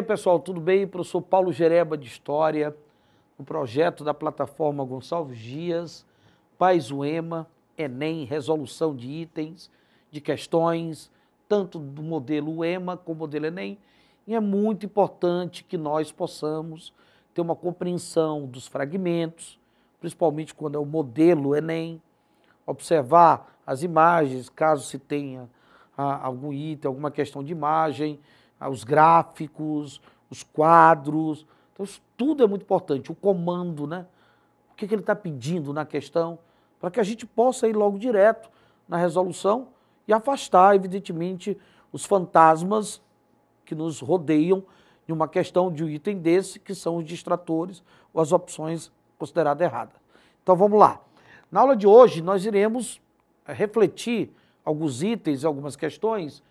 aí, pessoal, tudo bem? Professor Paulo Gereba de História, o projeto da plataforma Gonçalves Dias, Paz Uema, Enem, resolução de itens, de questões, tanto do modelo UEMA como do modelo Enem, e é muito importante que nós possamos ter uma compreensão dos fragmentos, principalmente quando é o modelo Enem, observar as imagens, caso se tenha ah, algum item, alguma questão de imagem, ah, os gráficos, os quadros. Então, isso tudo é muito importante. O comando, né? O que, que ele está pedindo na questão, para que a gente possa ir logo direto na resolução e afastar, evidentemente, os fantasmas que nos rodeiam em uma questão de um item desse, que são os distratores ou as opções consideradas erradas. Então vamos lá. Na aula de hoje nós iremos eh, refletir alguns itens, algumas questões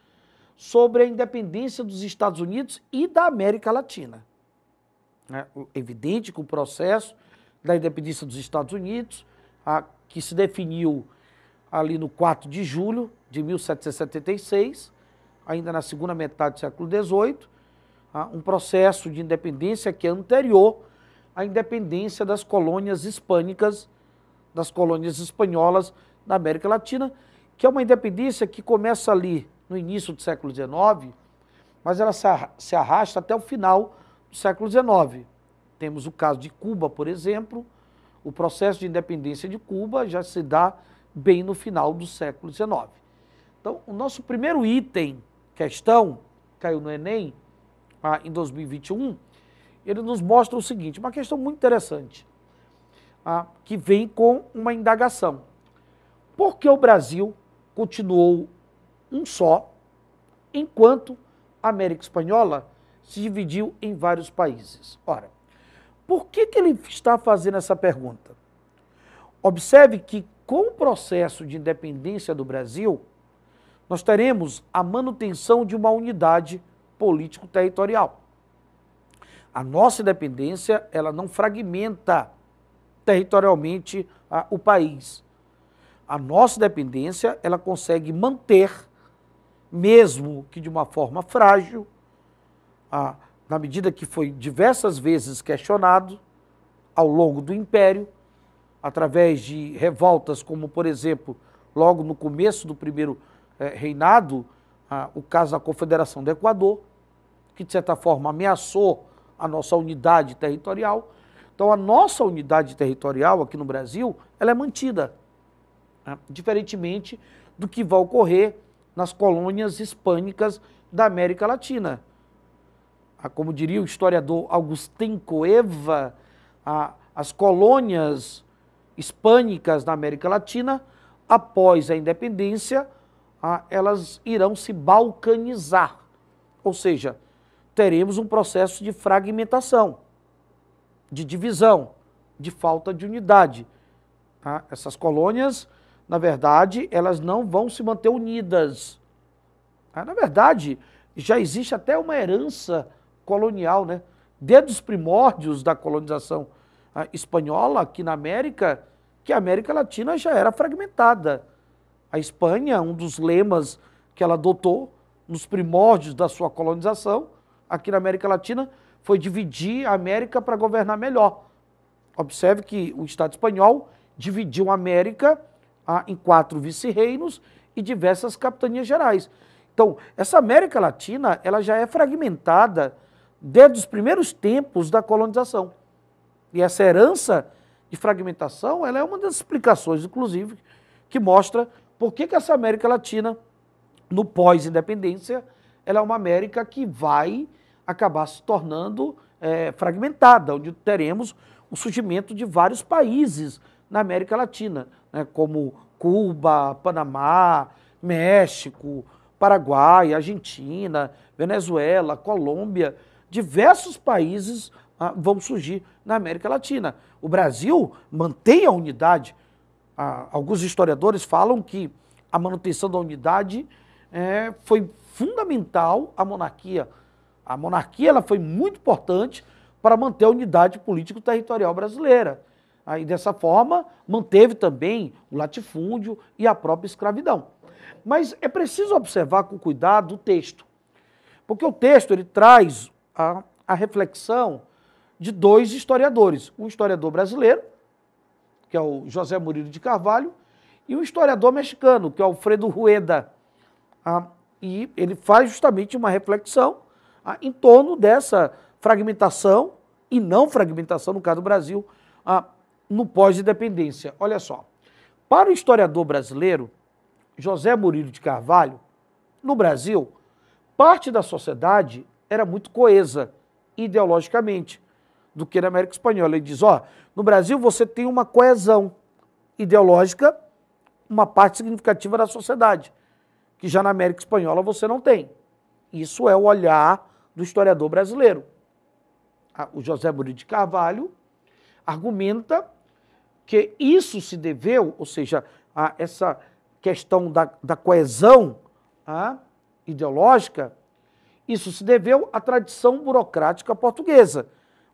sobre a independência dos Estados Unidos e da América Latina. É evidente que o processo da independência dos Estados Unidos, a, que se definiu ali no 4 de julho de 1776, ainda na segunda metade do século XVIII, um processo de independência que é anterior à independência das colônias hispânicas, das colônias espanholas da América Latina, que é uma independência que começa ali no início do século XIX, mas ela se arrasta até o final do século XIX. Temos o caso de Cuba, por exemplo. O processo de independência de Cuba já se dá bem no final do século XIX. Então, o nosso primeiro item, questão, caiu no Enem ah, em 2021, ele nos mostra o seguinte, uma questão muito interessante, ah, que vem com uma indagação. Por que o Brasil continuou um só, enquanto a América Espanhola se dividiu em vários países. Ora, por que, que ele está fazendo essa pergunta? Observe que, com o processo de independência do Brasil, nós teremos a manutenção de uma unidade político-territorial. A nossa independência ela não fragmenta territorialmente a, ah, o país. A nossa independência ela consegue manter mesmo que de uma forma frágil, ah, na medida que foi diversas vezes questionado ao longo do Império, através de revoltas, como por exemplo, logo no começo do primeiro eh, reinado, ah, o caso da Confederação do Equador, que de certa forma ameaçou a nossa unidade territorial. Então, a nossa unidade territorial aqui no Brasil ela é mantida, né? diferentemente do que vai ocorrer nas colônias hispânicas da América Latina. Ah, como diria o historiador Agustin Coeva, as colônias hispânicas da América Latina, após a independência, ah, elas irão se balcanizar, ou seja, teremos um processo de fragmentação, de divisão, de falta de unidade. Ah, essas colônias na verdade, elas não vão se manter unidas. Ah, na verdade, já existe até uma herança colonial, né? Desde os primórdios da colonização ah, espanhola aqui na América, que a América Latina já era fragmentada. A Espanha, um dos lemas que ela adotou nos primórdios da sua colonização aqui na América Latina, foi dividir a América para governar melhor. Observe que o Estado espanhol dividiu a América em quatro vice-reinos e diversas capitanias gerais. Então, essa América Latina ela já é fragmentada desde os primeiros tempos da colonização. E essa herança de fragmentação ela é uma das explicações, inclusive, que mostra por que, que essa América Latina, no pós-independência, ela é uma América que vai acabar se tornando é, fragmentada, onde teremos o surgimento de vários países na América Latina né, como Cuba, Panamá, México, Paraguai, Argentina, Venezuela, Colômbia, diversos países ah, vão surgir na América Latina. O Brasil mantém a unidade. Ah, alguns historiadores falam que a manutenção da unidade é, foi fundamental à monarquia. A monarquia ela foi muito importante para manter a unidade político-territorial brasileira. Aí, dessa forma, manteve também o latifúndio e a própria escravidão. Mas é preciso observar com cuidado o texto, porque o texto ele traz a, a reflexão de dois historiadores, um historiador brasileiro, que é o José Murilo de Carvalho, e um historiador mexicano, que é Alfredo Rueda. Ah, e ele faz justamente uma reflexão ah, em torno dessa fragmentação e não fragmentação, no caso do Brasil, ah, no pós-independência. Olha só. Para o historiador brasileiro José Murilo de Carvalho, no Brasil, parte da sociedade era muito coesa ideologicamente do que na América Espanhola. Ele diz: ó, no Brasil você tem uma coesão ideológica, uma parte significativa da sociedade, que já na América Espanhola você não tem. Isso é o olhar do historiador brasileiro. O José Murilo de Carvalho argumenta que isso se deveu, ou seja, a essa questão da, da coesão a, ah, ideológica, isso se deveu à tradição burocrática portuguesa.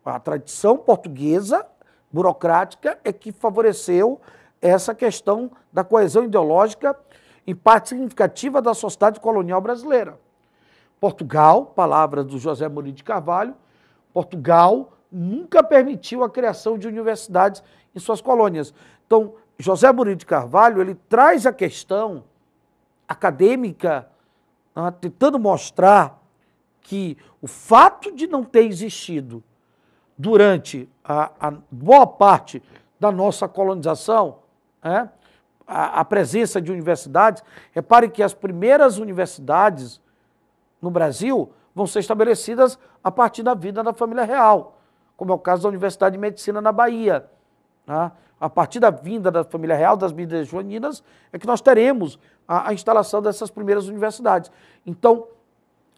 A tradição portuguesa burocrática é que favoreceu essa questão da coesão ideológica em parte significativa da sociedade colonial brasileira. Portugal, palavra do José Mourinho de Carvalho, Portugal nunca permitiu a criação de universidades em suas colônias. Então, José Murilo de Carvalho, ele traz a questão acadêmica, né, tentando mostrar que o fato de não ter existido durante a, a boa parte da nossa colonização, né, a, a presença de universidades, repare é que as primeiras universidades no Brasil vão ser estabelecidas a partir da vida da família real como é o caso da Universidade de Medicina na Bahia. Né? A partir da vinda da família real, das medidas joaninas, é que nós teremos a, a instalação dessas primeiras universidades. Então,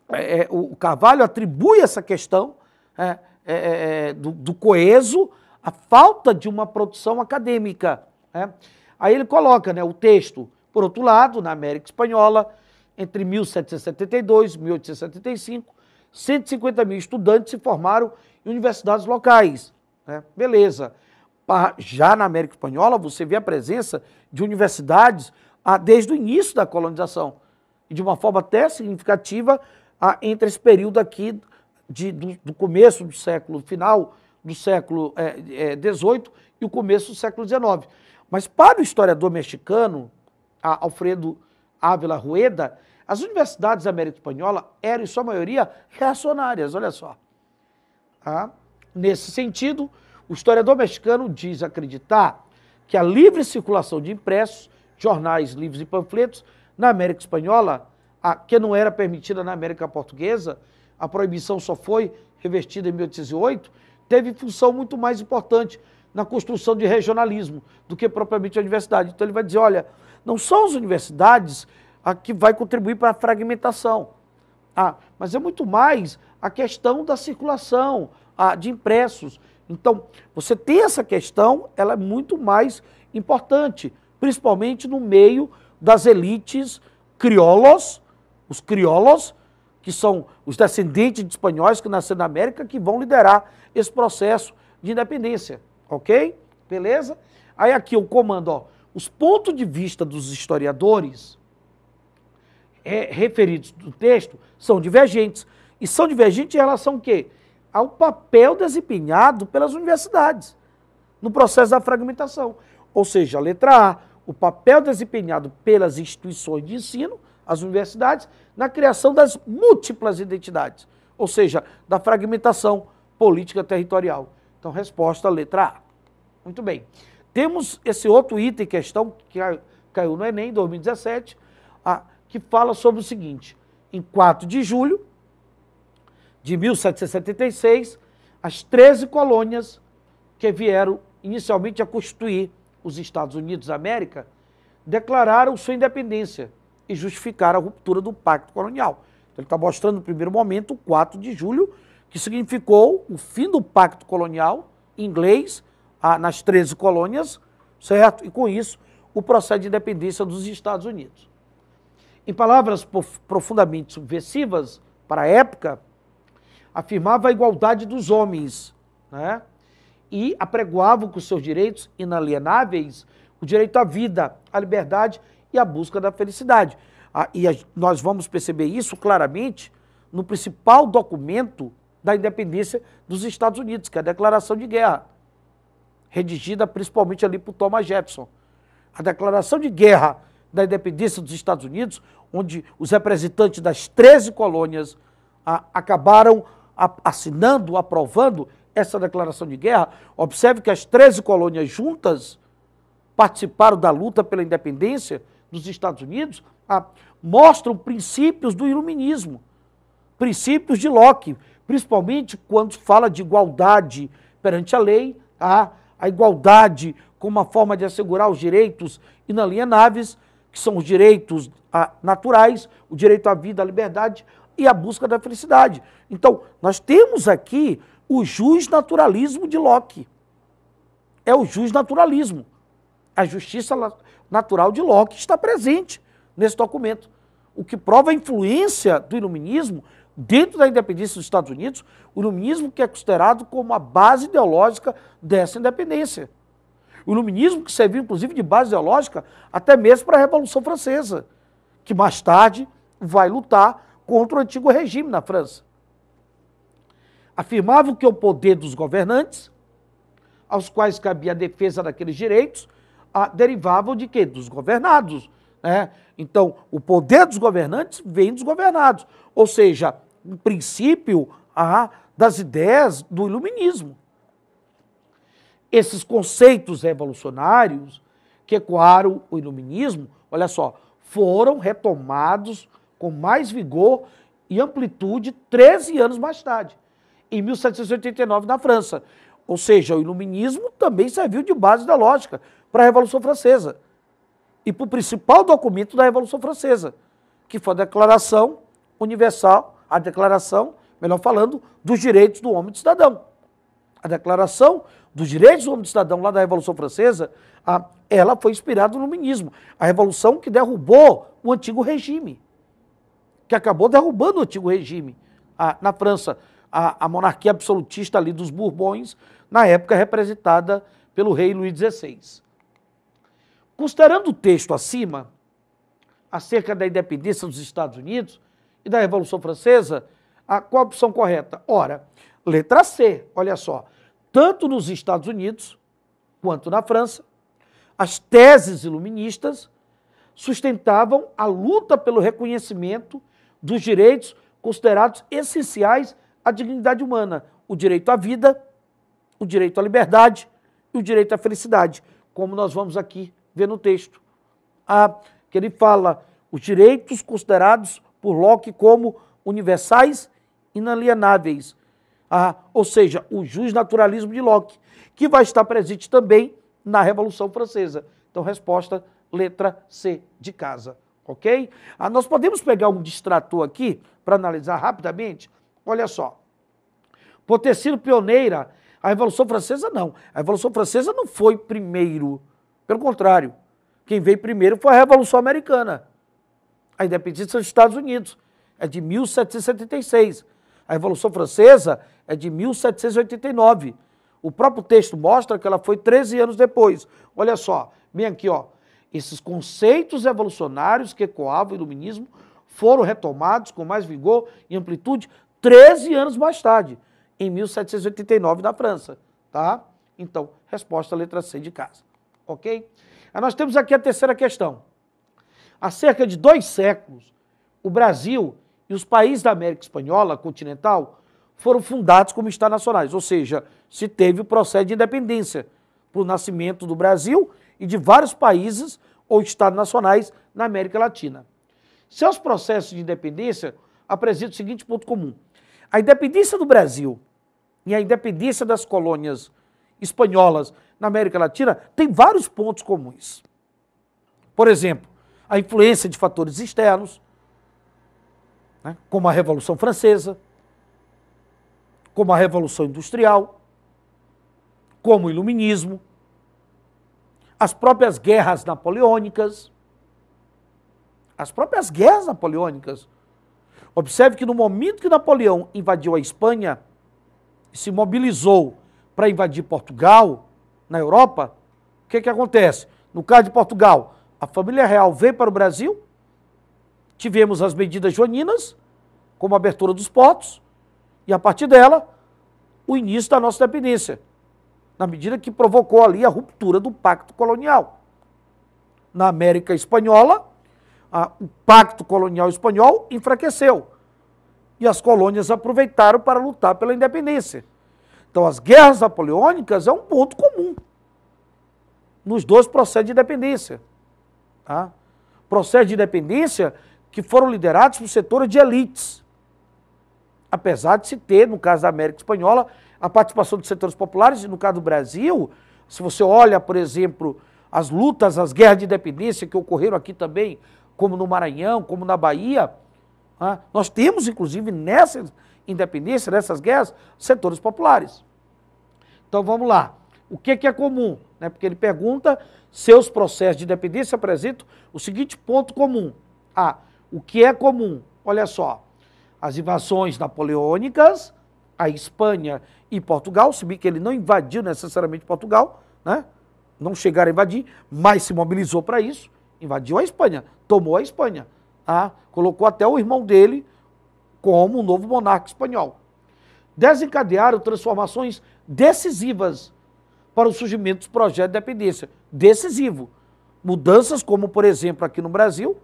é, é o, Carvalho atribui essa questão é, é, é, é do, do, coeso à falta de uma produção acadêmica. Né? Aí ele coloca né, o texto, por outro lado, na América Espanhola, entre 1772 e 1875, 150 mil estudantes se formaram em universidades locais. Né? Beleza. Já na América Espanhola, você vê a presença de universidades ah, desde o início da colonização, e de uma forma até significativa ah, entre esse período aqui de, do, do, começo do século, final do século XVIII é, é, e o começo do século XIX. Mas para o historiador mexicano, Alfredo Ávila Rueda, as universidades da América Espanhola eram, em sua maioria, reacionárias, olha só. Tá? Nesse sentido, o historiador mexicano diz acreditar que a livre circulação de impressos, jornais, livros e panfletos na América Espanhola, a, que não era permitida na América Portuguesa, a proibição só foi revertida em 1808, teve função muito mais importante na construção de regionalismo do que propriamente a universidade. Então ele vai dizer, olha, não são as universidades a que vai contribuir para a fragmentação. Ah, mas é muito mais a questão da circulação ah, de impressos. Então, você tem essa questão, ela é muito mais importante, principalmente no meio das elites criolos, os criolos que são os descendentes de espanhóis que nasceram na América, que vão liderar esse processo de independência. Ok? Beleza? Aí aqui eu comando, ó, os pontos de vista dos historiadores é, referidos do texto são divergentes. E são divergentes em relação ao quê? Ao papel desempenhado pelas universidades no processo da fragmentação. Ou seja, a letra A, o papel desempenhado pelas instituições de ensino, as universidades, na criação das múltiplas identidades, ou seja, da fragmentação política territorial. Então, resposta, letra A. Muito bem. Temos esse outro item, questão que caiu no Enem 2017, a que fala sobre o seguinte: em 4 de julho de 1776, as 13 colônias que vieram inicialmente a constituir os Estados Unidos da América declararam sua independência e justificaram a ruptura do pacto colonial. Então, ele está mostrando no primeiro momento o 4 de julho, que significou o fim do pacto colonial inglês a, nas 13 colônias, certo? E com isso, o processo de independência dos Estados Unidos. Em palavras profundamente subversivas para a época, afirmava a igualdade dos homens né? e apregoava com seus direitos inalienáveis o direito à vida, à liberdade e à busca da felicidade. Ah, e a, nós vamos perceber isso claramente no principal documento da independência dos Estados Unidos, que é a Declaração de Guerra, redigida principalmente ali por Thomas Jefferson. A Declaração de Guerra da Independência dos Estados Unidos onde os representantes das 13 colônias a, acabaram a, assinando, aprovando essa declaração de guerra. Observe que as 13 colônias juntas participaram da luta pela independência dos Estados Unidos, a, mostram princípios do iluminismo, princípios de Locke, principalmente quando fala de igualdade perante a lei, a, a igualdade como uma forma de assegurar os direitos inalienáveis que são os direitos ah, naturais, o direito à vida, à liberdade e à busca da felicidade. Então, nós temos aqui o jus naturalismo de Locke. É o jus naturalismo. A justiça natural de Locke está presente nesse documento, o que prova a influência do iluminismo dentro da independência dos Estados Unidos, o iluminismo que é considerado como a base ideológica dessa independência. O iluminismo que serviu, inclusive, de base ideológica até mesmo para a Revolução Francesa, que mais tarde vai lutar contra o antigo regime na França. Afirmavam que o poder dos governantes, aos quais cabia a defesa daqueles direitos, ah, derivavam de quê? Dos governados. Né? Então, o poder dos governantes vem dos governados, ou seja, o princípio ah, das ideias do iluminismo esses conceitos revolucionários que ecoaram o iluminismo, olha só, foram retomados com mais vigor e amplitude 13 anos mais tarde, em 1789 na França. Ou seja, o iluminismo também serviu de base da lógica para a Revolução Francesa e para o principal documento da Revolução Francesa, que foi a Declaração Universal, a Declaração, melhor falando, dos Direitos do Homem e do Cidadão. A Declaração dos direitos do homem do cidadão lá da Revolução Francesa, a, ela foi inspirada no iluminismo. A revolução que derrubou o antigo regime, que acabou derrubando o antigo regime a, na França. A, a, monarquia absolutista ali dos Bourbons, na época representada pelo rei Luís XVI. Considerando o texto acima, acerca da independência dos Estados Unidos e da Revolução Francesa, a, qual a opção correta? Ora, letra C, olha só tanto nos Estados Unidos quanto na França, as teses iluministas sustentavam a luta pelo reconhecimento dos direitos considerados essenciais à dignidade humana: o direito à vida, o direito à liberdade e o direito à felicidade, como nós vamos aqui ver no texto. Ah, que ele fala os direitos considerados por Locke como universais, inalienáveis, ah, ou seja, o justnaturalismo de Locke, que vai estar presente também na Revolução Francesa. Então, resposta, letra C de casa, ok? Ah, nós podemos pegar um distrator aqui para analisar rapidamente? Olha só. Por ter sido pioneira, a Revolução Francesa não. A Revolução Francesa não foi primeiro. Pelo contrário, quem veio primeiro foi a Revolução Americana, a independência dos Estados Unidos. É de 1776. A Revolução Francesa é de 1789. O próprio texto mostra que ela foi 13 anos depois. Olha só, bem aqui, ó. Esses conceitos revolucionários que ecoavam o iluminismo foram retomados com mais vigor e amplitude 13 anos mais tarde, em 1789 na França, tá? Então, resposta letra C de casa, ok? Aí ah, nós temos aqui a terceira questão. Há cerca de dois séculos, o Brasil e os países da América Espanhola continental foram fundados como Estados nacionais, ou seja, se teve o processo de independência para o nascimento do Brasil e de vários países ou Estados nacionais na América Latina. Seus processos de independência apresentam o seguinte ponto comum: a independência do Brasil e a independência das colônias espanholas na América Latina têm vários pontos comuns. Por exemplo, a influência de fatores externos, né? como a Revolução Francesa, como a Revolução Industrial, como o Iluminismo, as próprias guerras napoleônicas. As próprias guerras napoleônicas. Observe que no momento que Napoleão invadiu a Espanha, se mobilizou para invadir Portugal, na Europa, o que, que acontece? No caso de Portugal, a família real veio para o Brasil, tivemos as medidas joaninas, como a abertura dos portos, e a partir dela, o início da nossa dependência, na medida que provocou ali a ruptura do pacto colonial. Na América Espanhola, a, o pacto colonial espanhol enfraqueceu e as colônias aproveitaram para lutar pela independência. Então, as guerras napoleônicas é um ponto comum nos dois processos de independência. Tá? Processo de independência que foram liderados por setores de elites. Apesar de se ter, no caso da América Espanhola, a participação dos setores populares, e no caso do Brasil, se você olha, por exemplo, as lutas, as guerras de independência que ocorreram aqui também, como no Maranhão, como na Bahia, ah, nós temos, inclusive, nessa independência, nessas guerras, setores populares. Então vamos lá. O que, é comum? Né, porque ele pergunta se os processos de independência apresentam o seguinte ponto comum. A. O que é comum? Olha só, as invasões napoleônicas, a Espanha e Portugal, se bem que ele não invadiu necessariamente Portugal, né? não chegaram a invadir, mas se mobilizou para isso, invadiu a Espanha, tomou a Espanha, ah, colocou até o irmão dele como um novo monarca espanhol. Desencadearam transformações decisivas para o surgimento dos projetos de dependência. Decisivo. Mudanças como, por exemplo, aqui no Brasil,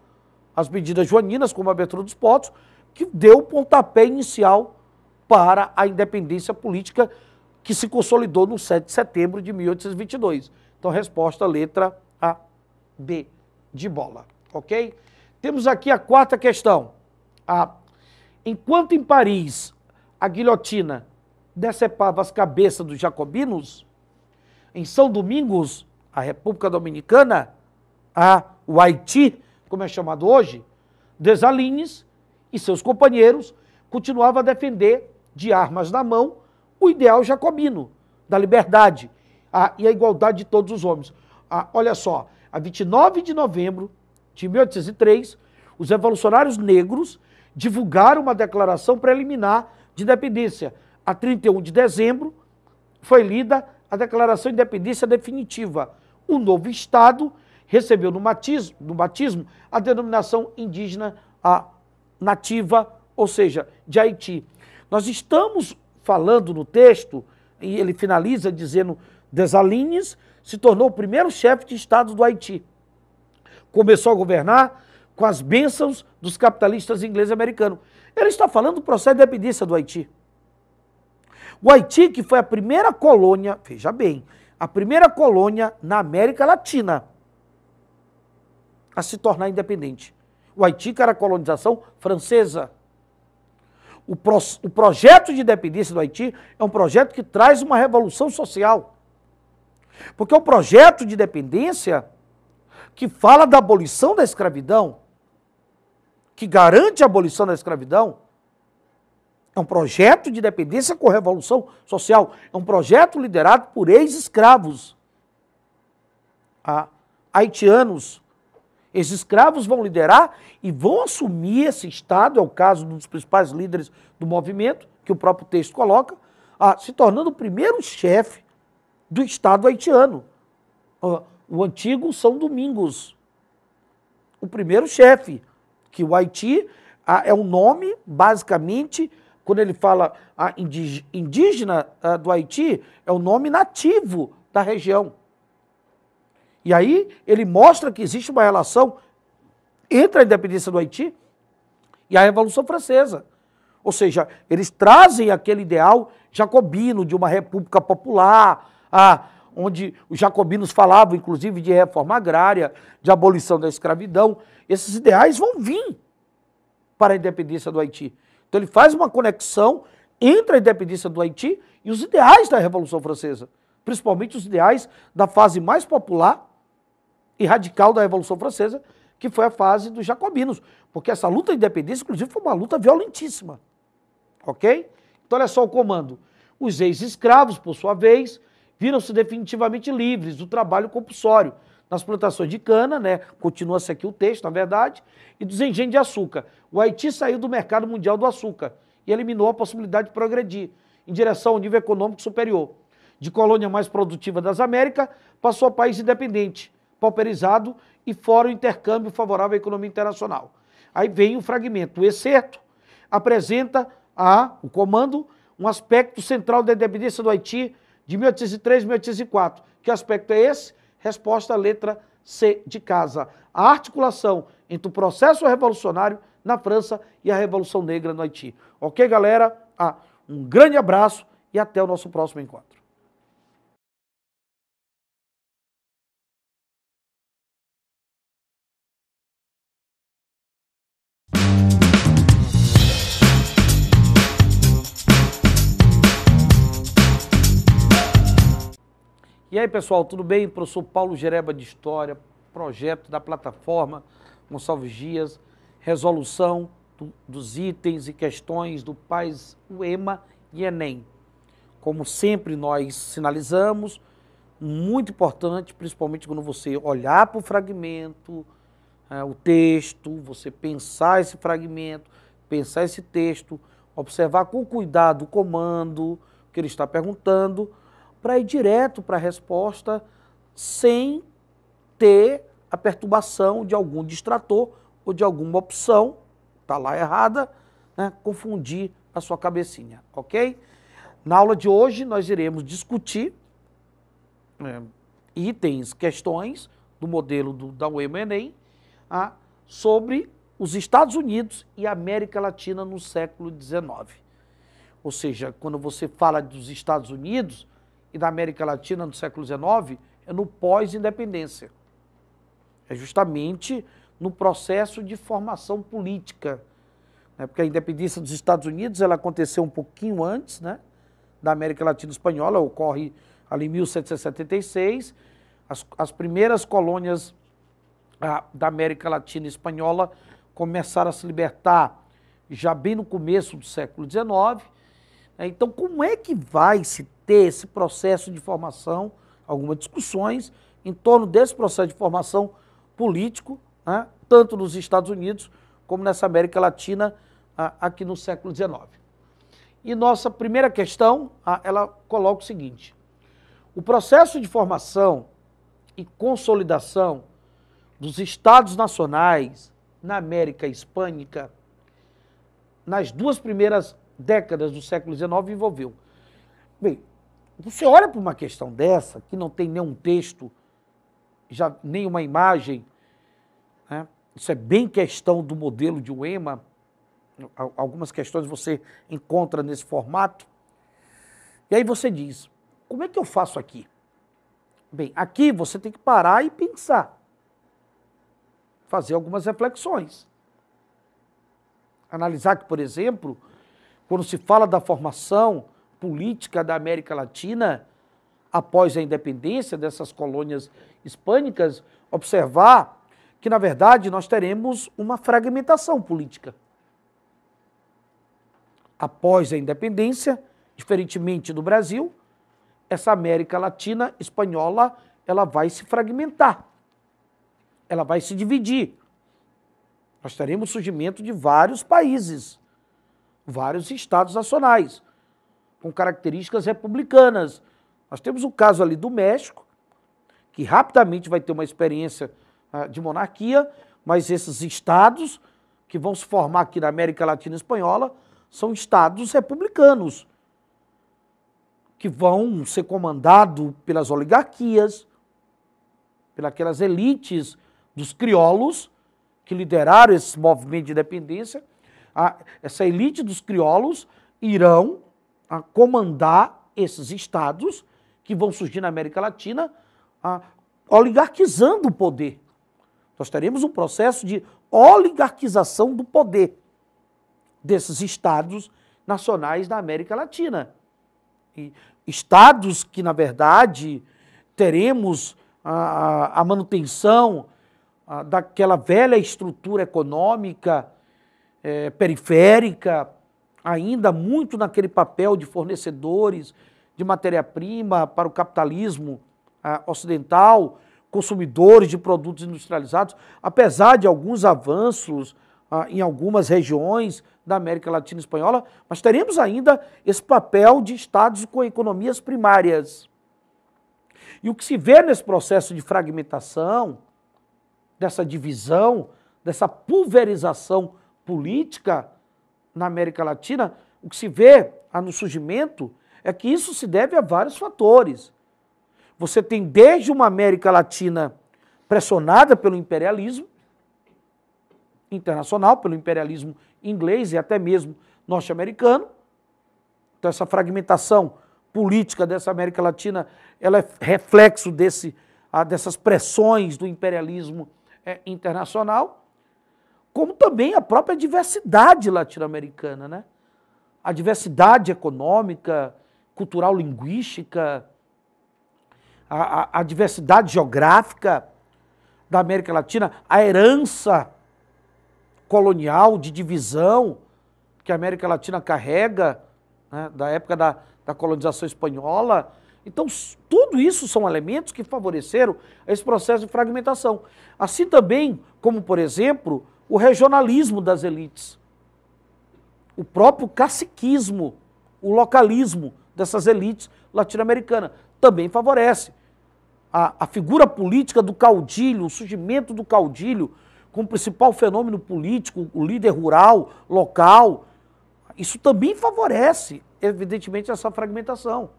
as medidas joaninas, como a abertura dos portos, que deu o pontapé inicial para a independência política que se consolidou no 7 de setembro de 1822. Então, resposta letra A, B, de bola, ok? Temos aqui a quarta questão. A, enquanto em Paris a guilhotina decepava as cabeças dos jacobinos, em São Domingos, a República Dominicana, a, o Haiti, como é chamado hoje, Desalines e seus companheiros continuavam a defender, de armas na mão, o ideal jacobino da liberdade a, e a igualdade de todos os homens. A, olha só, a 29 de novembro de 1803, os revolucionários negros divulgaram uma declaração preliminar de independência. A 31 de dezembro foi lida a Declaração de Independência Definitiva. O novo Estado recebeu no batismo, no batismo a denominação indígena a nativa, ou seja, de Haiti. Nós estamos falando no texto, e ele finaliza dizendo: Desalines se tornou o primeiro chefe de Estado do Haiti. Começou a governar com as bênçãos dos capitalistas ingleses e americanos. Ele está falando do processo de dependência do Haiti. O Haiti, que foi a primeira colônia, veja bem, a primeira colônia na América Latina a se tornar independente. O Haiti, que era colonização francesa. O, pro, o projeto de independência do Haiti é um projeto que traz uma revolução social. Porque é um projeto de dependência que fala da abolição da escravidão, que garante a abolição da escravidão, é um projeto de dependência com revolução social. É um projeto liderado por ex-escravos haitianos esses escravos vão liderar e vão assumir esse Estado, é o caso dos principais líderes do movimento, que o próprio texto coloca, se tornando o primeiro chefe do Estado haitiano. O antigo São Domingos. O primeiro chefe, que o Haiti é um nome, basicamente, quando ele fala indígena, do Haiti, é o um nome nativo da região. E aí ele mostra que existe uma relação entre a independência do Haiti e a Revolução Francesa. Ou seja, eles trazem aquele ideal jacobino de uma república popular, ah, onde os jacobinos falavam, inclusive, de reforma agrária, de abolição da escravidão. Esses ideais vão vir para a independência do Haiti. Então ele faz uma conexão entre a independência do Haiti e os ideais da Revolução Francesa, principalmente os ideais da fase mais popular e radical da Revolução Francesa, que foi a fase dos jacobinos, porque essa luta de independência, inclusive, foi uma luta violentíssima. Ok? Então, olha só o comando. Os ex-escravos, por sua vez, viram-se definitivamente livres do trabalho compulsório nas plantações de cana, né? Continua-se aqui o texto, na verdade, e dos engenhos de açúcar. O Haiti saiu do mercado mundial do açúcar e eliminou a possibilidade de progredir em direção ao nível econômico superior. De colônia mais produtiva das Américas, passou a país independente, pauperizado e fora o intercâmbio favorável à economia internacional. Aí vem o fragmento. O excerto apresenta a, o comando um aspecto central da independência do Haiti de 1803 1804. Que aspecto é esse? Resposta à letra C de casa. A articulação entre o processo revolucionário na França e a Revolução Negra no Haiti. Ok, galera? Ah, um grande abraço e até o nosso próximo encontro. E aí, pessoal, tudo bem? Professor Paulo Gereba de História, projeto da plataforma Gonçalves Dias, resolução do, dos itens e questões do PAIS UEMA e ENEM. Como sempre nós sinalizamos, muito importante, principalmente quando você olhar para o fragmento, é, o texto, você pensar esse fragmento, pensar esse texto, observar com cuidado o comando que ele está perguntando, para ir direto para a resposta sem ter a perturbação de algum distrator ou de alguma opção, está lá errada, né, confundir a sua cabecinha, ok? Na aula de hoje nós iremos discutir é, itens, questões do modelo do, da UEMA Enem ah, sobre os Estados Unidos e a América Latina no século XIX. Ou seja, quando você fala dos Estados Unidos, e da América Latina no século XIX é no pós-independência. É justamente no processo de formação política. Né? Porque a independência dos Estados Unidos ela aconteceu um pouquinho antes né? da América Latina Espanhola, ocorre ali em 1776. As, as primeiras colônias a, da América Latina Espanhola começaram a se libertar já bem no começo do século XIX né? Então, como é que vai se ter esse processo de formação, algumas discussões em torno desse processo de formação político, né, tanto nos Estados Unidos como nessa América Latina aqui no século XIX. E nossa primeira questão, ela coloca o seguinte: o processo de formação e consolidação dos estados nacionais na América Hispânica nas duas primeiras décadas do século XIX envolveu. Bem, você olha para uma questão dessa, que não tem nenhum texto, já nenhuma imagem, né? isso é bem questão do modelo de Uema, algumas questões você encontra nesse formato, e aí você diz, como é que eu faço aqui? Bem, aqui você tem que parar e pensar, fazer algumas reflexões. Analisar que, por exemplo, quando se fala da formação política da América Latina, após a independência dessas colônias hispânicas, observar que, na verdade, nós teremos uma fragmentação política. Após a independência, diferentemente do Brasil, essa América Latina espanhola ela vai se fragmentar, ela vai se dividir. Nós teremos surgimento de vários países vários estados nacionais, com características republicanas. Nós temos o caso ali do México, que rapidamente vai ter uma experiência ah, de monarquia, mas esses estados que vão se formar aqui na América Latina Espanhola são estados republicanos, que vão ser comandados pelas oligarquias, pelas elites dos crioulos que lideraram esse movimento de independência a, essa elite dos crioulos irão a, ah, comandar esses estados que vão surgir na América Latina, a, ah, oligarquizando o poder. Nós teremos um processo de oligarquização do poder desses estados nacionais da América Latina. E estados que, na verdade, teremos ah, a, a manutenção daquela velha estrutura econômica é, periférica, ainda muito naquele papel de fornecedores de matéria-prima para o capitalismo ah, ocidental, consumidores de produtos industrializados, apesar de alguns avanços ah, em algumas regiões da América Latina e Espanhola, mas teremos ainda esse papel de estados com economias primárias. E o que se vê nesse processo de fragmentação, dessa divisão, dessa pulverização política na América Latina, o que se vê ah, no surgimento é que isso se deve a vários fatores. Você tem desde uma América Latina pressionada pelo imperialismo internacional, pelo imperialismo inglês e até mesmo norte-americano. Então essa fragmentação política dessa América Latina, ela é reflexo desse, ah, dessas pressões do imperialismo eh, internacional como também a própria diversidade latino-americana, né? A diversidade econômica, cultural, linguística, a, a, a diversidade geográfica da América Latina, a herança colonial de divisão que a América Latina carrega né, da época da, da colonização espanhola. Então, tudo isso são elementos que favoreceram esse processo de fragmentação. Assim também, como, por exemplo, o regionalismo das elites, o próprio caciquismo, o localismo dessas elites latino-americanas também favorece. A, a, figura política do caudilho, o surgimento do caudilho como principal fenômeno político, o líder rural, local, isso também favorece, evidentemente, essa fragmentação.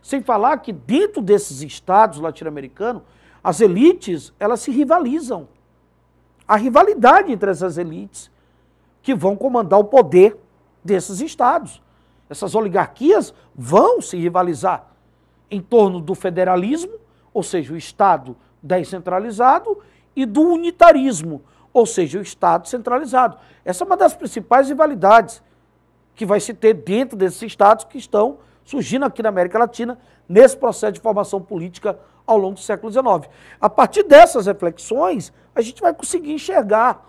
Sem falar que dentro desses estados latino-americanos, as elites elas se rivalizam a rivalidade entre essas elites que vão comandar o poder desses estados. Essas oligarquias vão se rivalizar em torno do federalismo, ou seja, o Estado descentralizado, e do unitarismo, ou seja, o Estado centralizado. Essa é uma das principais rivalidades que vai se ter dentro desses estados que estão surgindo aqui na América Latina nesse processo de formação política ao longo do século XIX. A partir dessas reflexões, a gente vai conseguir enxergar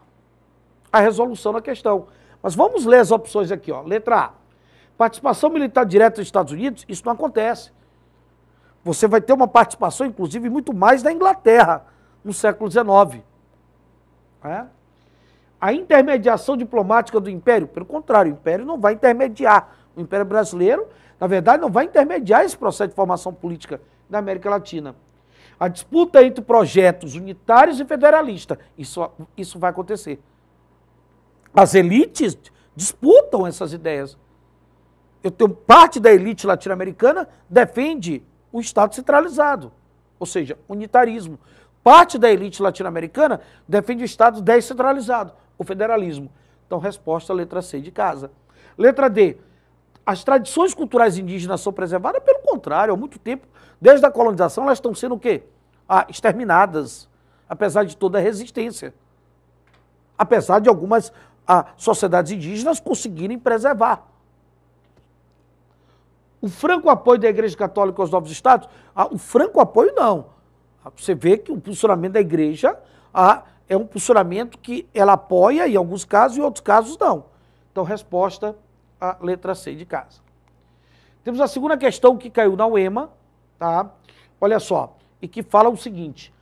a resolução da questão. Mas vamos ler as opções aqui. Ó. Letra A. Participação militar direta dos Estados Unidos, isso não acontece. Você vai ter uma participação, inclusive, muito mais da Inglaterra no século XIX. É? A intermediação diplomática do Império, pelo contrário, o Império não vai intermediar. O Império Brasileiro, na verdade, não vai intermediar esse processo de formação política da América Latina. A disputa entre projetos unitários e federalistas. Isso, isso vai acontecer. As elites disputam essas ideias. Eu tenho parte da elite latino-americana defende o Estado centralizado, ou seja, unitarismo. Parte da elite latino-americana defende o Estado descentralizado, o federalismo. Então, resposta letra C de casa. Letra D. As tradições culturais indígenas são preservadas, pelo contrário, há muito tempo Desde a colonização, elas estão sendo o quê? Ah, exterminadas, apesar de toda a resistência. Apesar de algumas ah, sociedades indígenas conseguirem preservar. O franco apoio da Igreja Católica aos novos estados, ah, o franco apoio não. Ah, você vê que o posicionamento da Igreja ah, é um posicionamento que ela apoia em alguns casos e em outros casos não. Então, resposta à ah, letra C de casa. Temos a segunda questão que caiu na UEMA, tá? Olha só, e que fala o seguinte: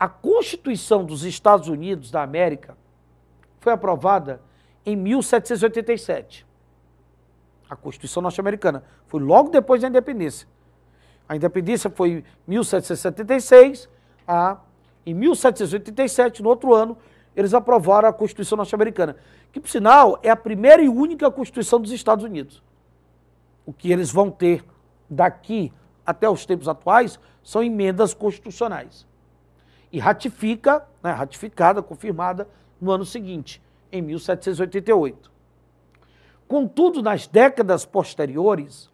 a Constituição dos Estados Unidos da América foi aprovada em 1787. A Constituição norte-americana foi logo depois da independência. A independência foi em 1776, a em 1787, no outro ano, eles aprovaram a Constituição norte-americana, que por sinal é a primeira e única Constituição dos Estados Unidos. O que eles vão ter daqui até os tempos atuais, são emendas constitucionais. E ratifica, né, ratificada, confirmada, no ano seguinte, em 1788. Contudo, nas décadas posteriores,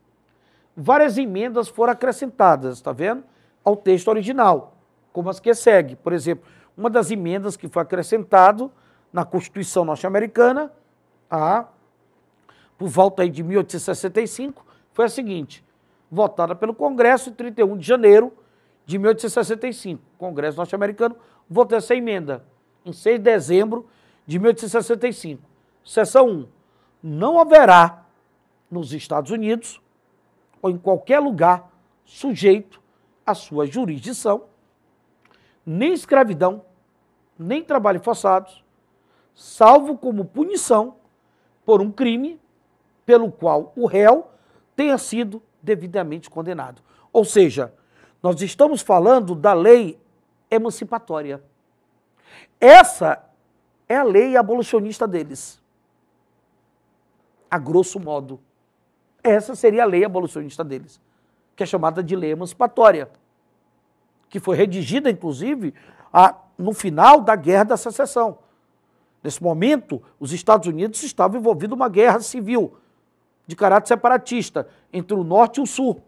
várias emendas foram acrescentadas, está vendo? Ao texto original, como as que segue. Por exemplo, uma das emendas que foi acrescentado na Constituição norte-americana, por volta de 1865, foi a seguinte: votada pelo Congresso em 31 de janeiro de 1865. O Congresso norte-americano votou essa emenda em 6 de dezembro de 1865. Seção 1. Não haverá nos Estados Unidos ou em qualquer lugar sujeito à sua jurisdição nem escravidão, nem trabalho forçados, salvo como punição por um crime pelo qual o réu tenha sido devidamente condenado. Ou seja, nós estamos falando da lei emancipatória. Essa é a lei abolicionista deles. A grosso modo. Essa seria a lei abolicionista deles, que é chamada de lei emancipatória, que foi redigida, inclusive, a, no final da Guerra da Secessão. Nesse momento, os Estados Unidos estavam envolvidos uma guerra civil de caráter separatista entre o norte e o sul.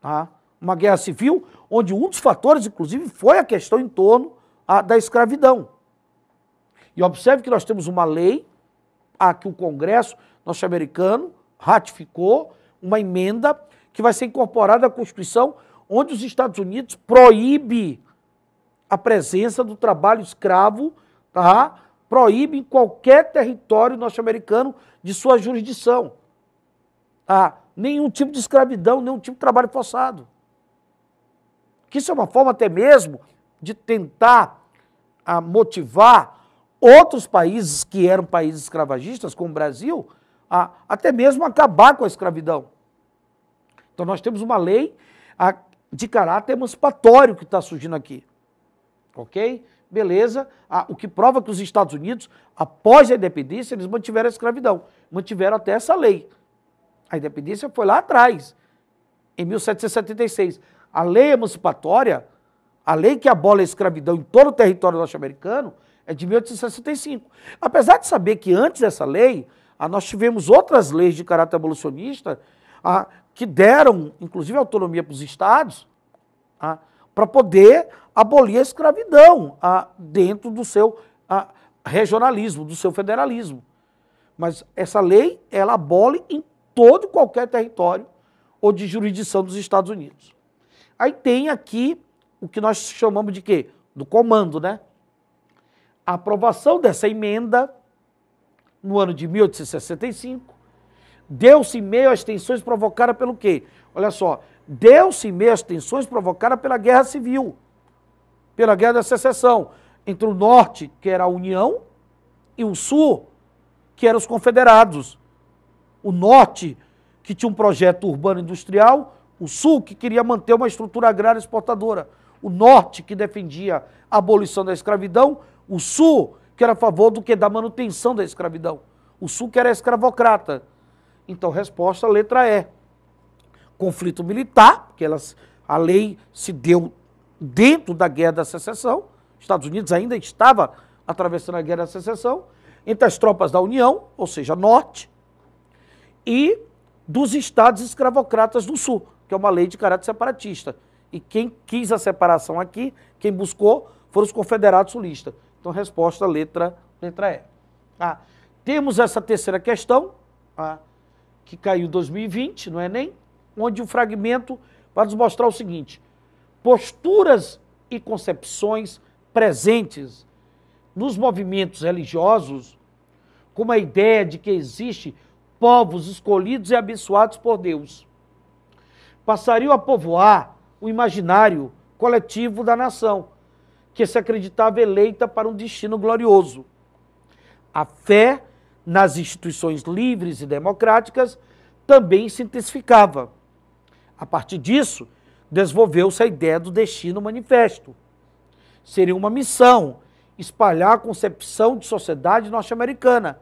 Tá? Uma guerra civil onde um dos fatores, inclusive, foi a questão em torno a, da escravidão. E observe que nós temos uma lei a que o Congresso norte-americano ratificou, uma emenda que vai ser incorporada à Constituição, onde os Estados Unidos proíbe a presença do trabalho escravo tá? em qualquer território norte-americano de sua jurisdição. Ah, nenhum tipo de escravidão, nenhum tipo de trabalho forçado. Que isso é uma forma até mesmo de tentar ah, motivar outros países que eram países escravagistas, como o Brasil, a até mesmo acabar com a escravidão. Então nós temos uma lei a, ah, de caráter emancipatório que está surgindo aqui. Ok? beleza, ah, o que prova que os Estados Unidos, após a independência, eles mantiveram a escravidão, mantiveram até essa lei. A independência foi lá atrás, em 1776. A lei emancipatória, a lei que abola a escravidão em todo o território norte-americano, é de 1865. Apesar de saber que antes dessa lei, ah, nós tivemos outras leis de caráter abolicionista ah, que deram, inclusive, autonomia para os estados, ah, para poder abolir a escravidão a, dentro do seu a, regionalismo, do seu federalismo. Mas essa lei, ela abole em todo e qualquer território ou de jurisdição dos Estados Unidos. Aí tem aqui o que nós chamamos de quê? Do comando, né? A aprovação dessa emenda no ano de 1865 deu-se em meio às tensões provocadas pelo quê? Olha só, deu-se em meio às tensões provocadas pela Guerra Civil pela Guerra da Secessão, entre o norte, que era a União, e o sul, que eram os confederados. O norte, que tinha um projeto urbano industrial, o sul, que queria manter uma estrutura agrária exportadora. O norte, que defendia a abolição da escravidão, o sul, que era a favor do que da manutenção da escravidão. O sul, que era escravocrata. Então, resposta, letra E. Conflito militar, que elas, a lei se deu dentro da Guerra da Secessão. Estados Unidos ainda estava atravessando a Guerra da Secessão entre as tropas da União, ou seja, Norte, e dos estados escravocratas do Sul, que é uma lei de caráter separatista. E quem quis a separação aqui, quem buscou, foram os confederados sulistas. Então, resposta letra letra E. Ah, temos essa terceira questão, ah, que caiu em 2020 não é nem onde o fragmento vai nos mostrar o seguinte: posturas e concepções presentes nos movimentos religiosos, como a ideia de que existe povos escolhidos e abençoados por Deus, passariam a povoar o imaginário coletivo da nação, que se acreditava eleita para um destino glorioso. A fé nas instituições livres e democráticas também se intensificava. A partir disso, desenvolveu-se a ideia do destino manifesto. Seria uma missão espalhar a concepção de sociedade norte-americana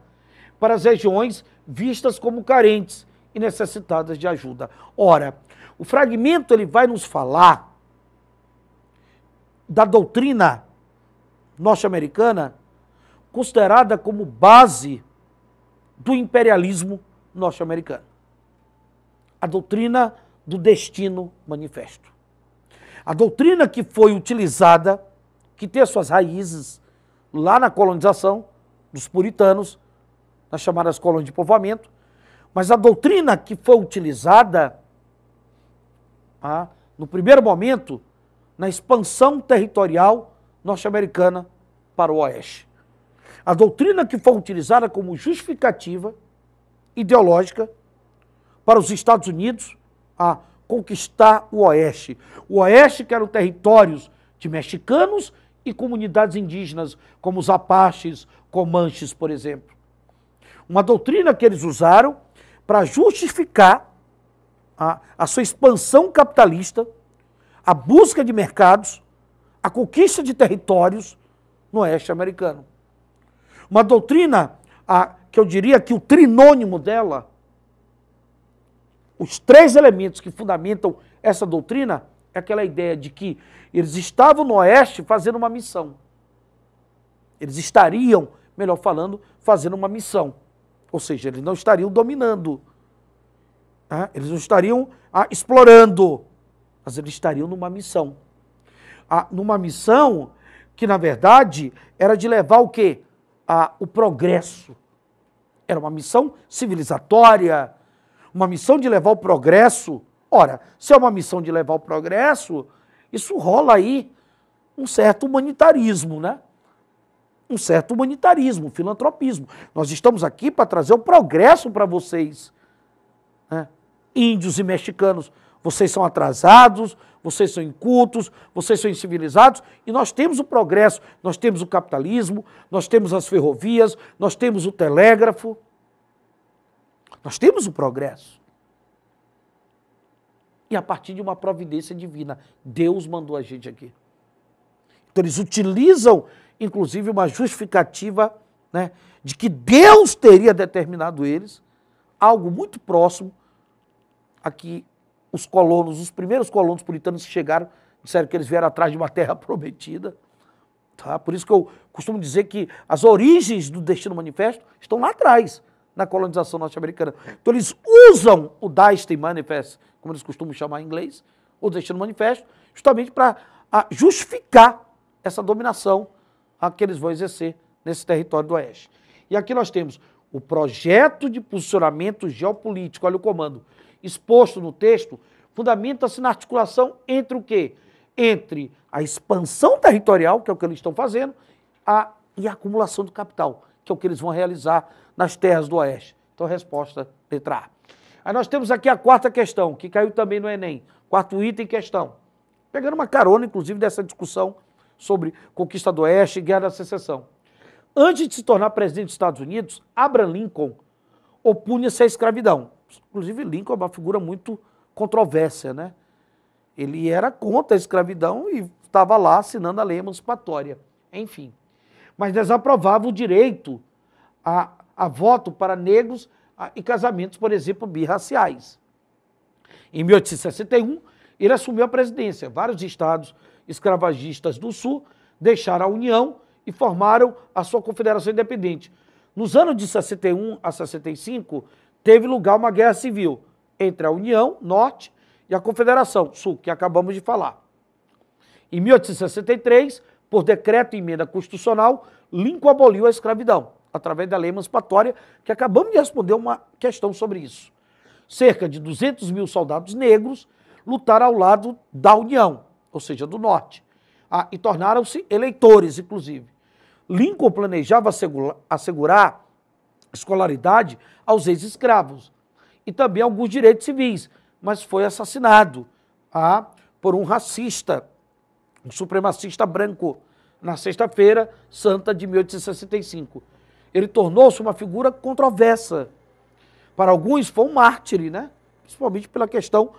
para as regiões vistas como carentes e necessitadas de ajuda. Ora, o fragmento ele vai nos falar da doutrina norte-americana considerada como base do imperialismo norte-americano. A doutrina do destino manifesto. A doutrina que foi utilizada, que tem suas raízes lá na colonização dos puritanos, nas chamadas colônias de povoamento, mas a doutrina que foi utilizada ah, no primeiro momento na expansão territorial norte-americana para o oeste. A doutrina que foi utilizada como justificativa ideológica para os Estados Unidos a conquistar o Oeste. O Oeste, que eram territórios de mexicanos e comunidades indígenas, como os Apaches, Comanches, por exemplo. Uma doutrina que eles usaram para justificar a, a sua expansão capitalista, a busca de mercados, a conquista de territórios no Oeste americano. Uma doutrina a, que eu diria que o trinônimo dela os três elementos que fundamentam essa doutrina é aquela ideia de que eles estavam no oeste fazendo uma missão. Eles estariam, melhor falando, fazendo uma missão. Ou seja, eles não estariam dominando. Tá? Eles não estariam ah, explorando. Mas eles estariam numa missão. Ah, numa missão que, na verdade, era de levar o quê? Ah, o progresso. Era uma missão civilizatória, uma missão de levar o progresso. Ora, se é uma missão de levar o progresso, isso rola aí um certo humanitarismo, né? Um certo humanitarismo, filantropismo. Nós estamos aqui para trazer o progresso para vocês, né? índios e mexicanos. Vocês são atrasados, vocês são incultos, vocês são incivilizados e nós temos o progresso, nós temos o capitalismo, nós temos as ferrovias, nós temos o telégrafo. Nós temos o progresso. E a partir de uma providência divina, Deus mandou a gente aqui. Então eles utilizam, inclusive, uma justificativa né, de que Deus teria determinado eles algo muito próximo a que os colonos, os primeiros colonos puritanos que chegaram, disseram que eles vieram atrás de uma terra prometida. Tá? Por isso que eu costumo dizer que as origens do Destino Manifesto estão lá atrás na colonização norte-americana. Então eles usam o Dystein Manifest, como eles costumam chamar em inglês, ou Destino Manifesto, justamente para justificar essa dominação a que eles vão exercer nesse território do Oeste. E aqui nós temos o projeto de posicionamento geopolítico, olha o comando, exposto no texto, fundamenta-se na articulação entre o quê? Entre a expansão territorial, que é o que eles estão fazendo, a, e a acumulação do capital, que é o que eles vão realizar nas terras do Oeste? Então, resposta letra A. Aí nós temos aqui a quarta questão, que caiu também no Enem. Quarto item questão. Pegando uma carona, inclusive, dessa discussão sobre conquista do Oeste e guerra da secessão. Antes de se tornar presidente dos Estados Unidos, Abraham Lincoln opunha-se à escravidão. Inclusive, Lincoln é uma figura muito controvérsia, né? Ele era contra a escravidão e estava lá assinando a lei emancipatória. Enfim. Mas desaprovava o direito a a voto para negros ah, e casamentos, por exemplo, birraciais. Em 1861, ele assumiu a presidência. Vários estados escravagistas do Sul deixaram a União e formaram a sua Confederação Independente. Nos anos de 61 a 65, teve lugar uma guerra civil entre a União Norte e a Confederação Sul, que acabamos de falar. Em 1863, por decreto e emenda constitucional, Lincoln aboliu a escravidão através da lei emancipatória, que acabamos de responder uma questão sobre isso. Cerca de 200 mil soldados negros lutaram ao lado da União, ou seja, do Norte, ah, e tornaram-se eleitores, inclusive. Lincoln planejava assegurar, escolaridade aos ex-escravos e também alguns direitos civis, mas foi assassinado ah, por um racista, um supremacista branco, na sexta-feira santa de 1865 ele tornou-se uma figura controversa. Para alguns foi um mártir, né? principalmente pela questão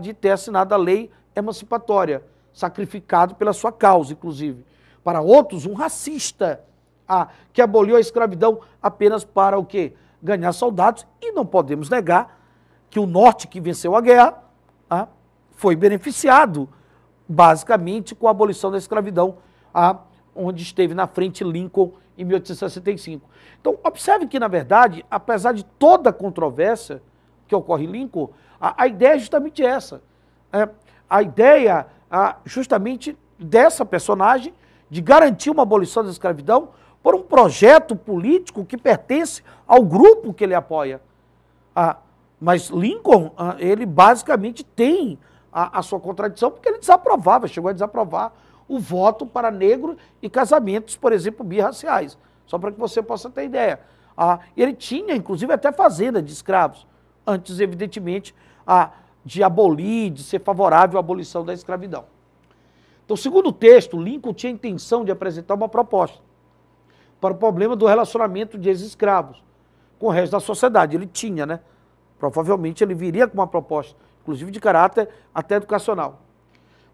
de ter assinado a lei emancipatória, sacrificado pela sua causa, inclusive. Para outros, um racista, que aboliu a escravidão apenas para o quê? Ganhar soldados, e não podemos negar que o norte que venceu a guerra foi beneficiado, basicamente, com a abolição da escravidão, onde esteve na frente Lincoln em 1865. Então, observe que, na verdade, apesar de toda a controvérsia que ocorre em Lincoln, a, a ideia é justamente essa. É, a ideia a, justamente dessa personagem de garantir uma abolição da escravidão por um projeto político que pertence ao grupo que ele apoia. Ah, mas Lincoln, ah, ele basicamente tem a, a, sua contradição porque ele desaprovava, chegou a desaprovar o voto para negro e casamentos, por exemplo, birraciais. Só para que você possa ter ideia. Ah, ele tinha, inclusive, até fazenda de escravos, antes, evidentemente, ah, de abolir, de ser favorável à abolição da escravidão. Então, segundo o texto, Lincoln tinha a intenção de apresentar uma proposta para o problema do relacionamento de ex-escravos com o resto da sociedade. Ele tinha, né? Provavelmente ele viria com uma proposta, inclusive de caráter até educacional.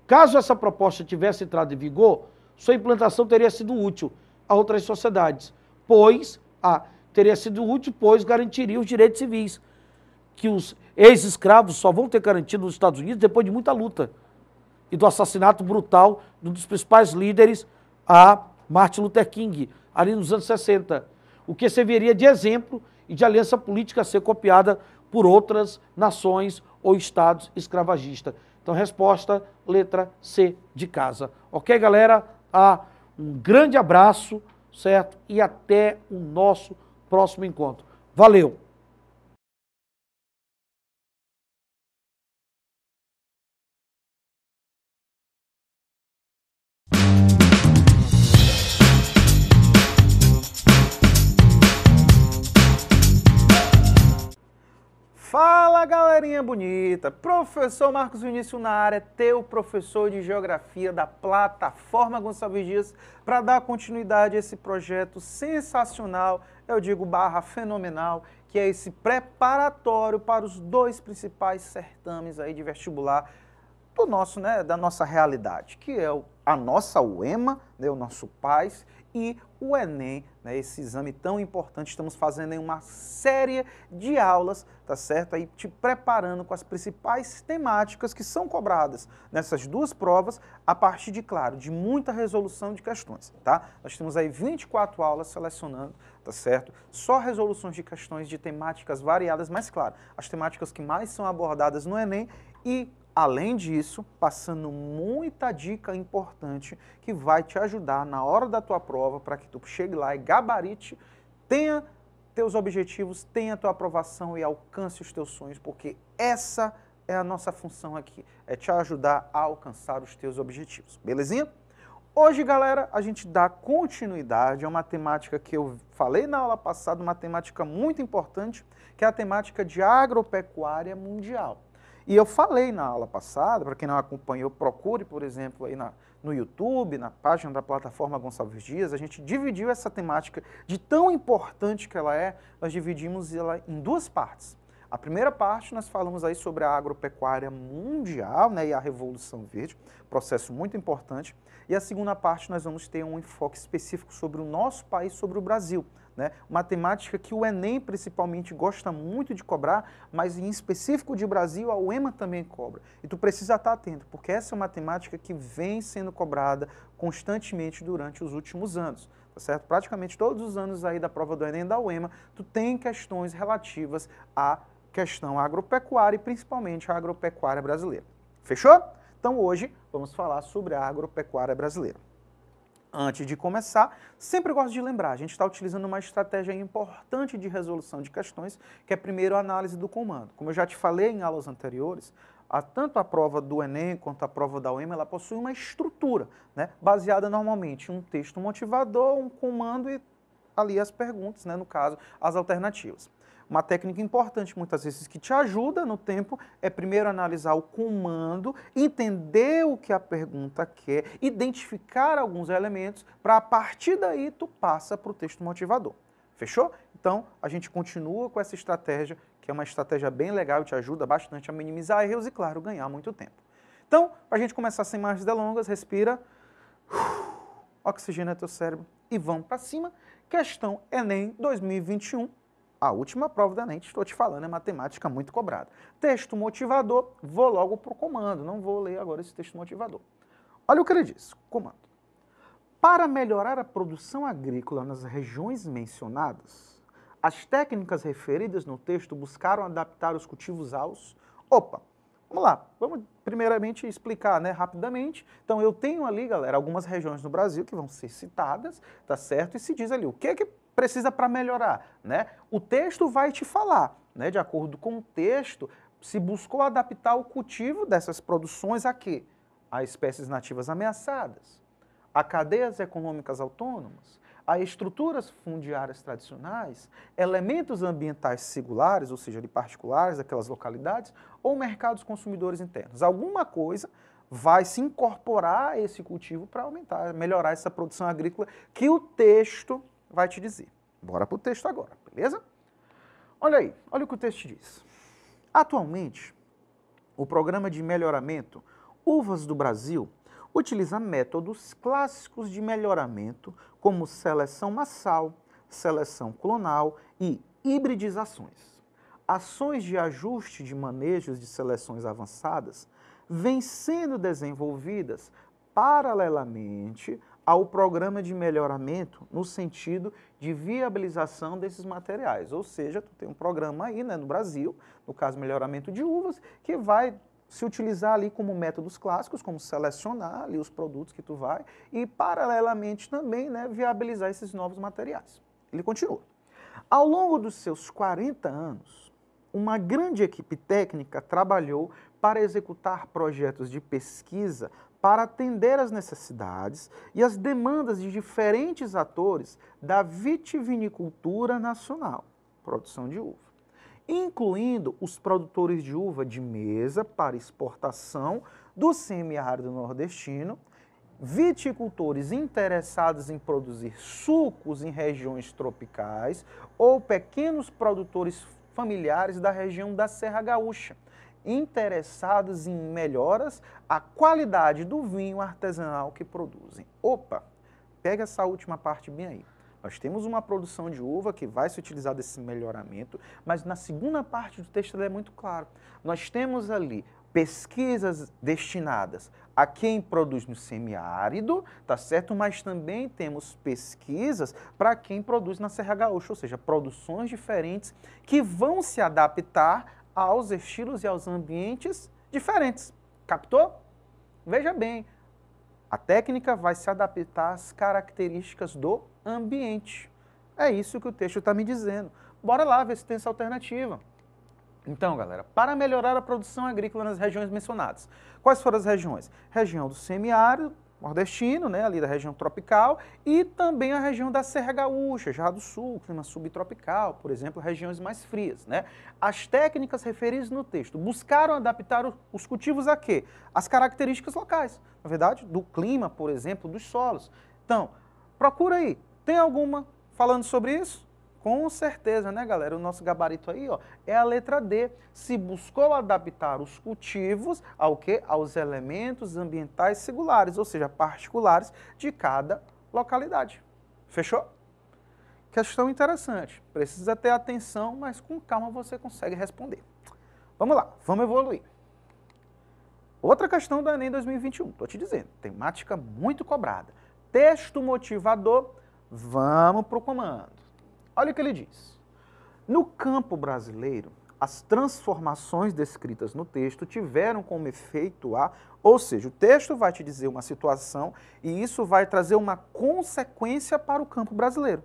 Caso essa proposta tivesse entrado em vigor, sua implantação teria sido útil a outras sociedades, pois a teria sido útil, pois garantiria os direitos civis, que os ex-escravos só vão ter garantido nos Estados Unidos depois de muita luta e do assassinato brutal de um dos principais líderes, a Martin Luther King, ali nos anos 60, o que serviria de exemplo e de aliança política a ser copiada por outras nações ou estados escravagistas. Então, resposta, letra C de casa. Ok, galera? Ah, um grande abraço, certo? E até o nosso próximo encontro. Valeu! galerinha bonita, professor Marcos Vinícius na área, teu professor de Geografia da plataforma Gonçalves Dias, para dar continuidade a esse projeto sensacional, eu digo barra fenomenal, que é esse preparatório para os dois principais certames aí de vestibular do nosso, né, da nossa realidade, que é a nossa UEMA, né, o nosso PAIS, e o Enem, né, esse exame tão importante, estamos fazendo aí uma série de aulas, tá certo? Aí te preparando com as principais temáticas que são cobradas nessas duas provas, a partir de, claro, de muita resolução de questões, tá? Nós temos aí 24 aulas selecionando, tá certo? Só resoluções de questões de temáticas variadas, mas claro, as temáticas que mais são abordadas no Enem e Além disso, passando muita dica importante que vai te ajudar na hora da tua prova para que tu chegue lá e gabarite, tenha teus objetivos, tenha tua aprovação e alcance os teus sonhos, porque essa é a nossa função aqui, é te ajudar a alcançar os teus objetivos. Belezinha? Hoje, galera, a gente dá continuidade a uma temática que eu falei na aula passada, uma temática muito importante, que é a temática de agropecuária mundial. E eu falei na aula passada, para quem não acompanhou, procure, por exemplo, aí na, no YouTube, na página da plataforma Gonçalves Dias, a gente dividiu essa temática de tão importante que ela é, nós dividimos ela em duas partes. A primeira parte nós falamos aí sobre a agropecuária mundial né, e a Revolução Verde, processo muito importante. E a segunda parte nós vamos ter um enfoque específico sobre o nosso país, sobre o Brasil. Né? Uma temática que o Enem principalmente gosta muito de cobrar, mas em específico de Brasil, a UEMA também cobra. E tu precisa estar atento, porque essa é uma temática que vem sendo cobrada constantemente durante os últimos anos tá certo? Praticamente todos os anos aí da prova do Enem da UEMA, tu tem questões relativas a questão agropecuária e principalmente a agropecuária brasileira. Fechou? Então hoje vamos falar sobre a agropecuária brasileira. Antes de começar, sempre gosto de lembrar, a gente está utilizando uma estratégia importante de resolução de questões, que é primeiro a análise do comando. Como eu já te falei em aulas anteriores, a, tanto a prova do Enem quanto a prova da UEM, ela possui uma estrutura, né, baseada normalmente em um texto motivador, um comando e ali as perguntas, né, no caso, as alternativas. Uma técnica importante, muitas vezes, que te ajuda no tempo, é primeiro analisar o comando, entender o que a pergunta quer, identificar alguns elementos, para a partir daí tu passa para o texto motivador. Fechou? Então, a gente continua com essa estratégia, que é uma estratégia bem legal e te ajuda bastante a minimizar erros e, claro, ganhar muito tempo. Então, para a gente começar sem mais delongas, respira, oxigena é teu cérebro e vamos para cima. Questão Enem 2021. A última prova da NET, estou te falando, é matemática muito cobrada. Texto motivador, vou logo para o comando, não vou ler agora esse texto motivador. Olha o que ele diz, comando. Para melhorar a produção agrícola nas regiões mencionadas, as técnicas referidas no texto buscaram adaptar os cultivos aos... Opa, vamos lá, vamos primeiramente explicar né, rapidamente. Então eu tenho ali, galera, algumas regiões no Brasil que vão ser citadas, tá certo? E se diz ali o que, que precisa para melhorar, né? O texto vai te falar, né? De acordo com o texto, se buscou adaptar o cultivo dessas produções a quê? A espécies nativas ameaçadas, a cadeias econômicas autônomas, a estruturas fundiárias tradicionais, elementos ambientais singulares, ou seja, de particulares daquelas localidades, ou mercados consumidores internos. Alguma coisa vai se incorporar a esse cultivo para aumentar, melhorar essa produção agrícola que o texto vai te dizer. Bora para o texto agora, beleza? Olha aí, olha o que o texto diz. Atualmente, o programa de melhoramento Uvas do Brasil utiliza métodos clássicos de melhoramento como seleção massal, seleção clonal e hibridizações. Ações de ajuste de manejos de seleções avançadas vêm sendo desenvolvidas paralelamente ao programa de melhoramento no sentido de viabilização desses materiais. Ou seja, tu tem um programa aí né, no Brasil, no caso melhoramento de uvas, que vai se utilizar ali como métodos clássicos, como selecionar ali os produtos que tu vai e paralelamente também né, viabilizar esses novos materiais. Ele continua. Ao longo dos seus 40 anos, uma grande equipe técnica trabalhou para executar projetos de pesquisa para atender às necessidades e às demandas de diferentes atores da vitivinicultura nacional, produção de uva, incluindo os produtores de uva de mesa para exportação do semiárido nordestino, viticultores interessados em produzir sucos em regiões tropicais ou pequenos produtores familiares da região da Serra Gaúcha interessados em melhoras à qualidade do vinho artesanal que produzem. Opa, pega essa última parte bem aí. Nós temos uma produção de uva que vai se utilizar desse melhoramento, mas na segunda parte do texto é muito claro. Nós temos ali pesquisas destinadas a quem produz no semiárido, tá certo? Mas também temos pesquisas para quem produz na Serra Gaúcha, ou seja, produções diferentes que vão se adaptar aos estilos e aos ambientes diferentes. Captou? Veja bem, a técnica vai se adaptar às características do ambiente. É isso que o texto está me dizendo. Bora lá ver se tem essa alternativa. Então, galera, para melhorar a produção agrícola nas regiões mencionadas, quais foram as regiões? Região do semiárido, nordestino, né, ali da região tropical, e também a região da Serra Gaúcha, já do sul, clima é subtropical, por exemplo, regiões mais frias. Né? As técnicas referidas no texto buscaram adaptar os cultivos a quê? As características locais, na verdade, do clima, por exemplo, dos solos. Então, procura aí, tem alguma falando sobre isso? Com certeza, né, galera? O nosso gabarito aí, ó, é a letra D. Se buscou adaptar os cultivos ao que, Aos elementos ambientais singulares, ou seja, particulares de cada localidade. Fechou? Questão interessante. Precisa ter atenção, mas com calma você consegue responder. Vamos lá, vamos evoluir. Outra questão do Enem 2021, tô te dizendo, temática muito cobrada. Texto motivador, vamos pro comando. Olha o que ele diz. No campo brasileiro, as transformações descritas no texto tiveram como efeito a, ou seja, o texto vai te dizer uma situação e isso vai trazer uma consequência para o campo brasileiro.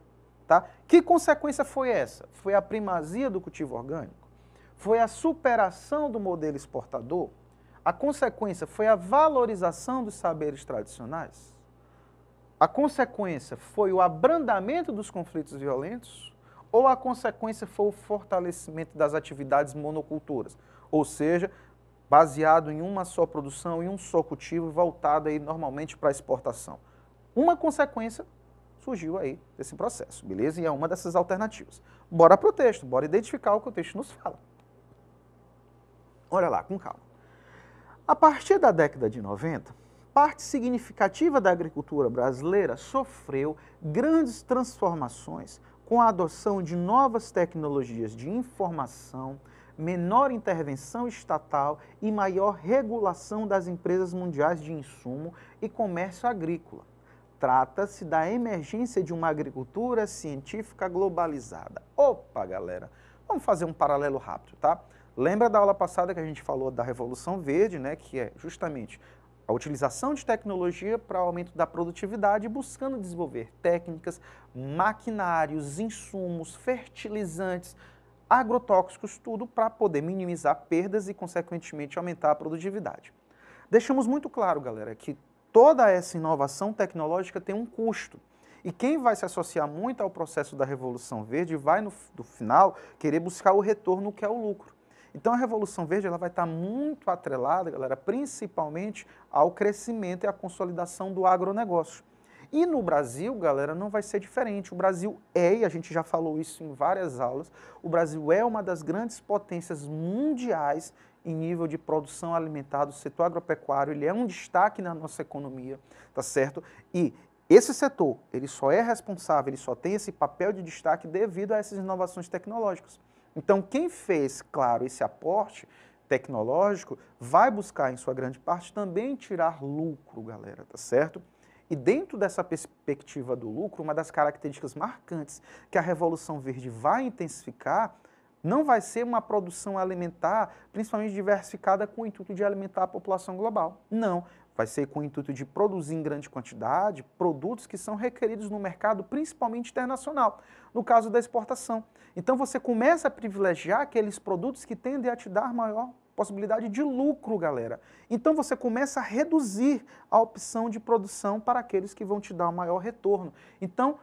Tá? Que consequência foi essa? Foi a primazia do cultivo orgânico? Foi a superação do modelo exportador? A consequência foi a valorização dos saberes tradicionais? A consequência foi o abrandamento dos conflitos violentos ou a consequência foi o fortalecimento das atividades monoculturas, ou seja, baseado em uma só produção, e um só cultivo, voltado aí normalmente para exportação. Uma consequência surgiu aí desse processo, beleza? E é uma dessas alternativas. Bora para o texto, bora identificar o que o texto nos fala. Olha lá, com calma. A partir da década de 90, parte significativa da agricultura brasileira sofreu grandes transformações com a adoção de novas tecnologias de informação, menor intervenção estatal e maior regulação das empresas mundiais de insumo e comércio agrícola. Trata-se da emergência de uma agricultura científica globalizada. Opa, galera! Vamos fazer um paralelo rápido, tá? Lembra da aula passada que a gente falou da Revolução Verde, né, que é justamente a utilização de tecnologia para o aumento da produtividade, buscando desenvolver técnicas, maquinários, insumos, fertilizantes, agrotóxicos, tudo para poder minimizar perdas e, consequentemente, aumentar a produtividade. Deixamos muito claro, galera, que toda essa inovação tecnológica tem um custo. E quem vai se associar muito ao processo da Revolução Verde vai, no, no final, querer buscar o retorno que é o lucro. Então a Revolução Verde ela vai estar muito atrelada, galera, principalmente ao crescimento e à consolidação do agronegócio. E no Brasil, galera, não vai ser diferente. O Brasil é, e a gente já falou isso em várias aulas, o Brasil é uma das grandes potências mundiais em nível de produção alimentar do setor agropecuário, ele é um destaque na nossa economia, tá certo? E esse setor, ele só é responsável, ele só tem esse papel de destaque devido a essas inovações tecnológicas. Então, quem fez, claro, esse aporte tecnológico vai buscar, em sua grande parte, também tirar lucro, galera, tá certo? E dentro dessa perspectiva do lucro, uma das características marcantes que a Revolução Verde vai intensificar não vai ser uma produção alimentar, principalmente diversificada com o intuito de alimentar a população global. Não, vai ser com o intuito de produzir em grande quantidade produtos que são requeridos no mercado, principalmente internacional, no caso da exportação. Então você começa a privilegiar aqueles produtos que tendem a te dar maior possibilidade de lucro, galera. Então você começa a reduzir a opção de produção para aqueles que vão te dar o maior retorno. Então,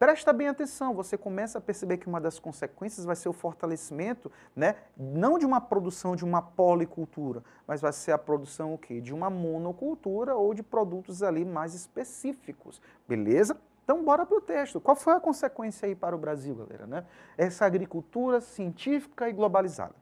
Presta bem atenção, você começa a perceber que uma das consequências vai ser o fortalecimento, né, não de uma produção de uma policultura, mas vai ser a produção o quê? De uma monocultura ou de produtos ali mais específicos, beleza? Então, bora para o texto. Qual foi a consequência aí para o Brasil, galera? Né? Essa agricultura científica e globalizada.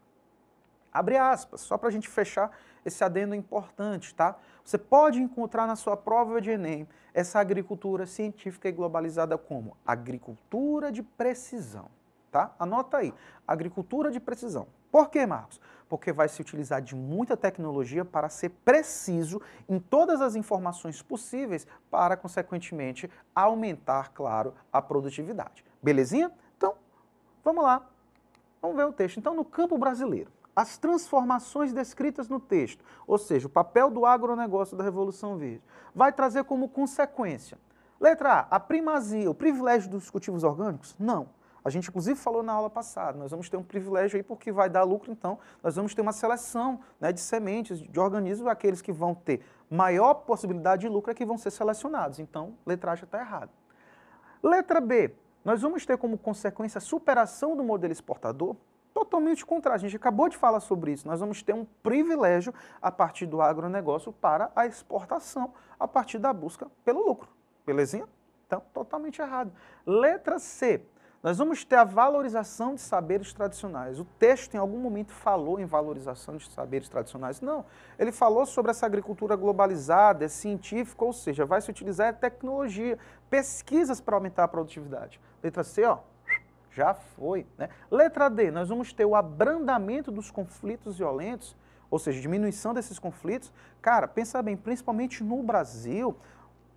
Abre aspas, só para a gente fechar esse adendo é importante, tá? Você pode encontrar na sua prova de Enem essa agricultura científica e globalizada como agricultura de precisão, tá? Anota aí, agricultura de precisão. Por quê, Marcos? Porque vai se utilizar de muita tecnologia para ser preciso em todas as informações possíveis para, consequentemente, aumentar, claro, a produtividade. Belezinha? Então, vamos lá. Vamos ver o texto. Então, no campo brasileiro, as transformações descritas no texto, ou seja, o papel do agronegócio da Revolução Verde, vai trazer como consequência, letra A, a primazia, o privilégio dos cultivos orgânicos? Não. A gente inclusive falou na aula passada, nós vamos ter um privilégio aí porque vai dar lucro, então nós vamos ter uma seleção né, de sementes, de organismos, aqueles que vão ter maior possibilidade de lucro é que vão ser selecionados. Então, letra A já está errada. Letra B, nós vamos ter como consequência a superação do modelo exportador, totalmente contrário. A gente acabou de falar sobre isso. Nós vamos ter um privilégio a partir do agronegócio para a exportação, a partir da busca pelo lucro. Belezinha? Então, totalmente errado. Letra C. Nós vamos ter a valorização de saberes tradicionais. O texto em algum momento falou em valorização de saberes tradicionais? Não. Ele falou sobre essa agricultura globalizada, é científica, ou seja, vai se utilizar é tecnologia, pesquisas para aumentar a produtividade. Letra C, ó, já foi. Né? Letra D, nós vamos ter o abrandamento dos conflitos violentos, ou seja, diminuição desses conflitos. Cara, pensa bem, principalmente no Brasil,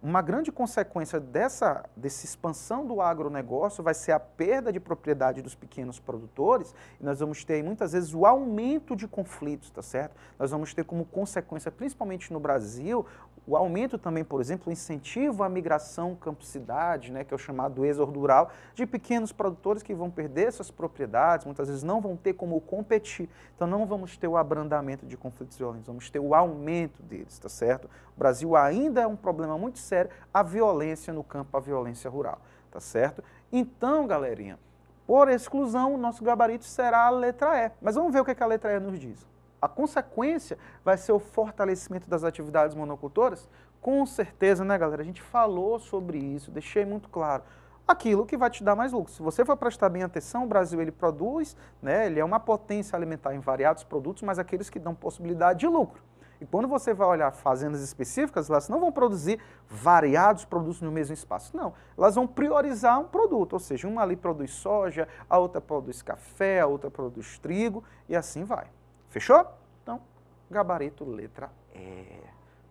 uma grande consequência dessa, dessa expansão do agronegócio vai ser a perda de propriedade dos pequenos produtores, e nós vamos ter muitas vezes o aumento de conflitos, tá certo? Nós vamos ter como consequência, principalmente no Brasil, o aumento também, por exemplo, incentiva a migração campo-cidade, né, que é o chamado êxodo rural, de pequenos produtores que vão perder suas propriedades, muitas vezes não vão ter como competir. Então não vamos ter o abrandamento de conflitos violentos, vamos ter o aumento deles, tá certo? O Brasil ainda é um problema muito sério, a violência no campo, a violência rural, tá certo? Então, galerinha, por exclusão, o nosso gabarito será a letra E. Mas vamos ver o que, é que a letra E nos diz a consequência vai ser o fortalecimento das atividades monocultoras? Com certeza, né, galera? A gente falou sobre isso, deixei muito claro. Aquilo que vai te dar mais lucro. Se você for prestar bem atenção, o Brasil ele produz, né, ele é uma potência alimentar em variados produtos, mas aqueles que dão possibilidade de lucro. E quando você vai olhar fazendas específicas, elas não vão produzir variados produtos no mesmo espaço, não. Elas vão priorizar um produto, ou seja, uma ali produz soja, a outra produz café, a outra produz trigo e assim vai. Fechou? Então, gabarito letra E.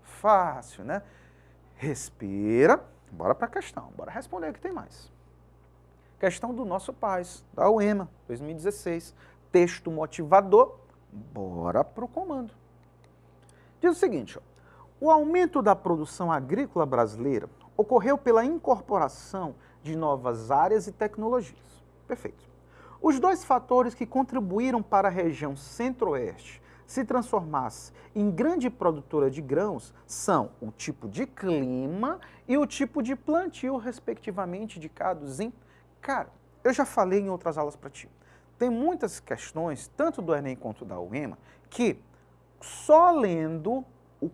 Fácil, né? Respira. Bora para a questão. Bora responder o que tem mais. Questão do Nosso país, da UEMA, 2016. Texto motivador. Bora para o comando. Diz o seguinte, ó. O aumento da produção agrícola brasileira ocorreu pela incorporação de novas áreas e tecnologias. Perfeito. Os dois fatores que contribuíram para a região centro-oeste se transformasse em grande produtora de grãos são o tipo de clima e o tipo de plantio, respectivamente, indicados em. Cara, eu já falei em outras aulas para ti. Tem muitas questões, tanto do Enem quanto da UEMA, que só lendo o,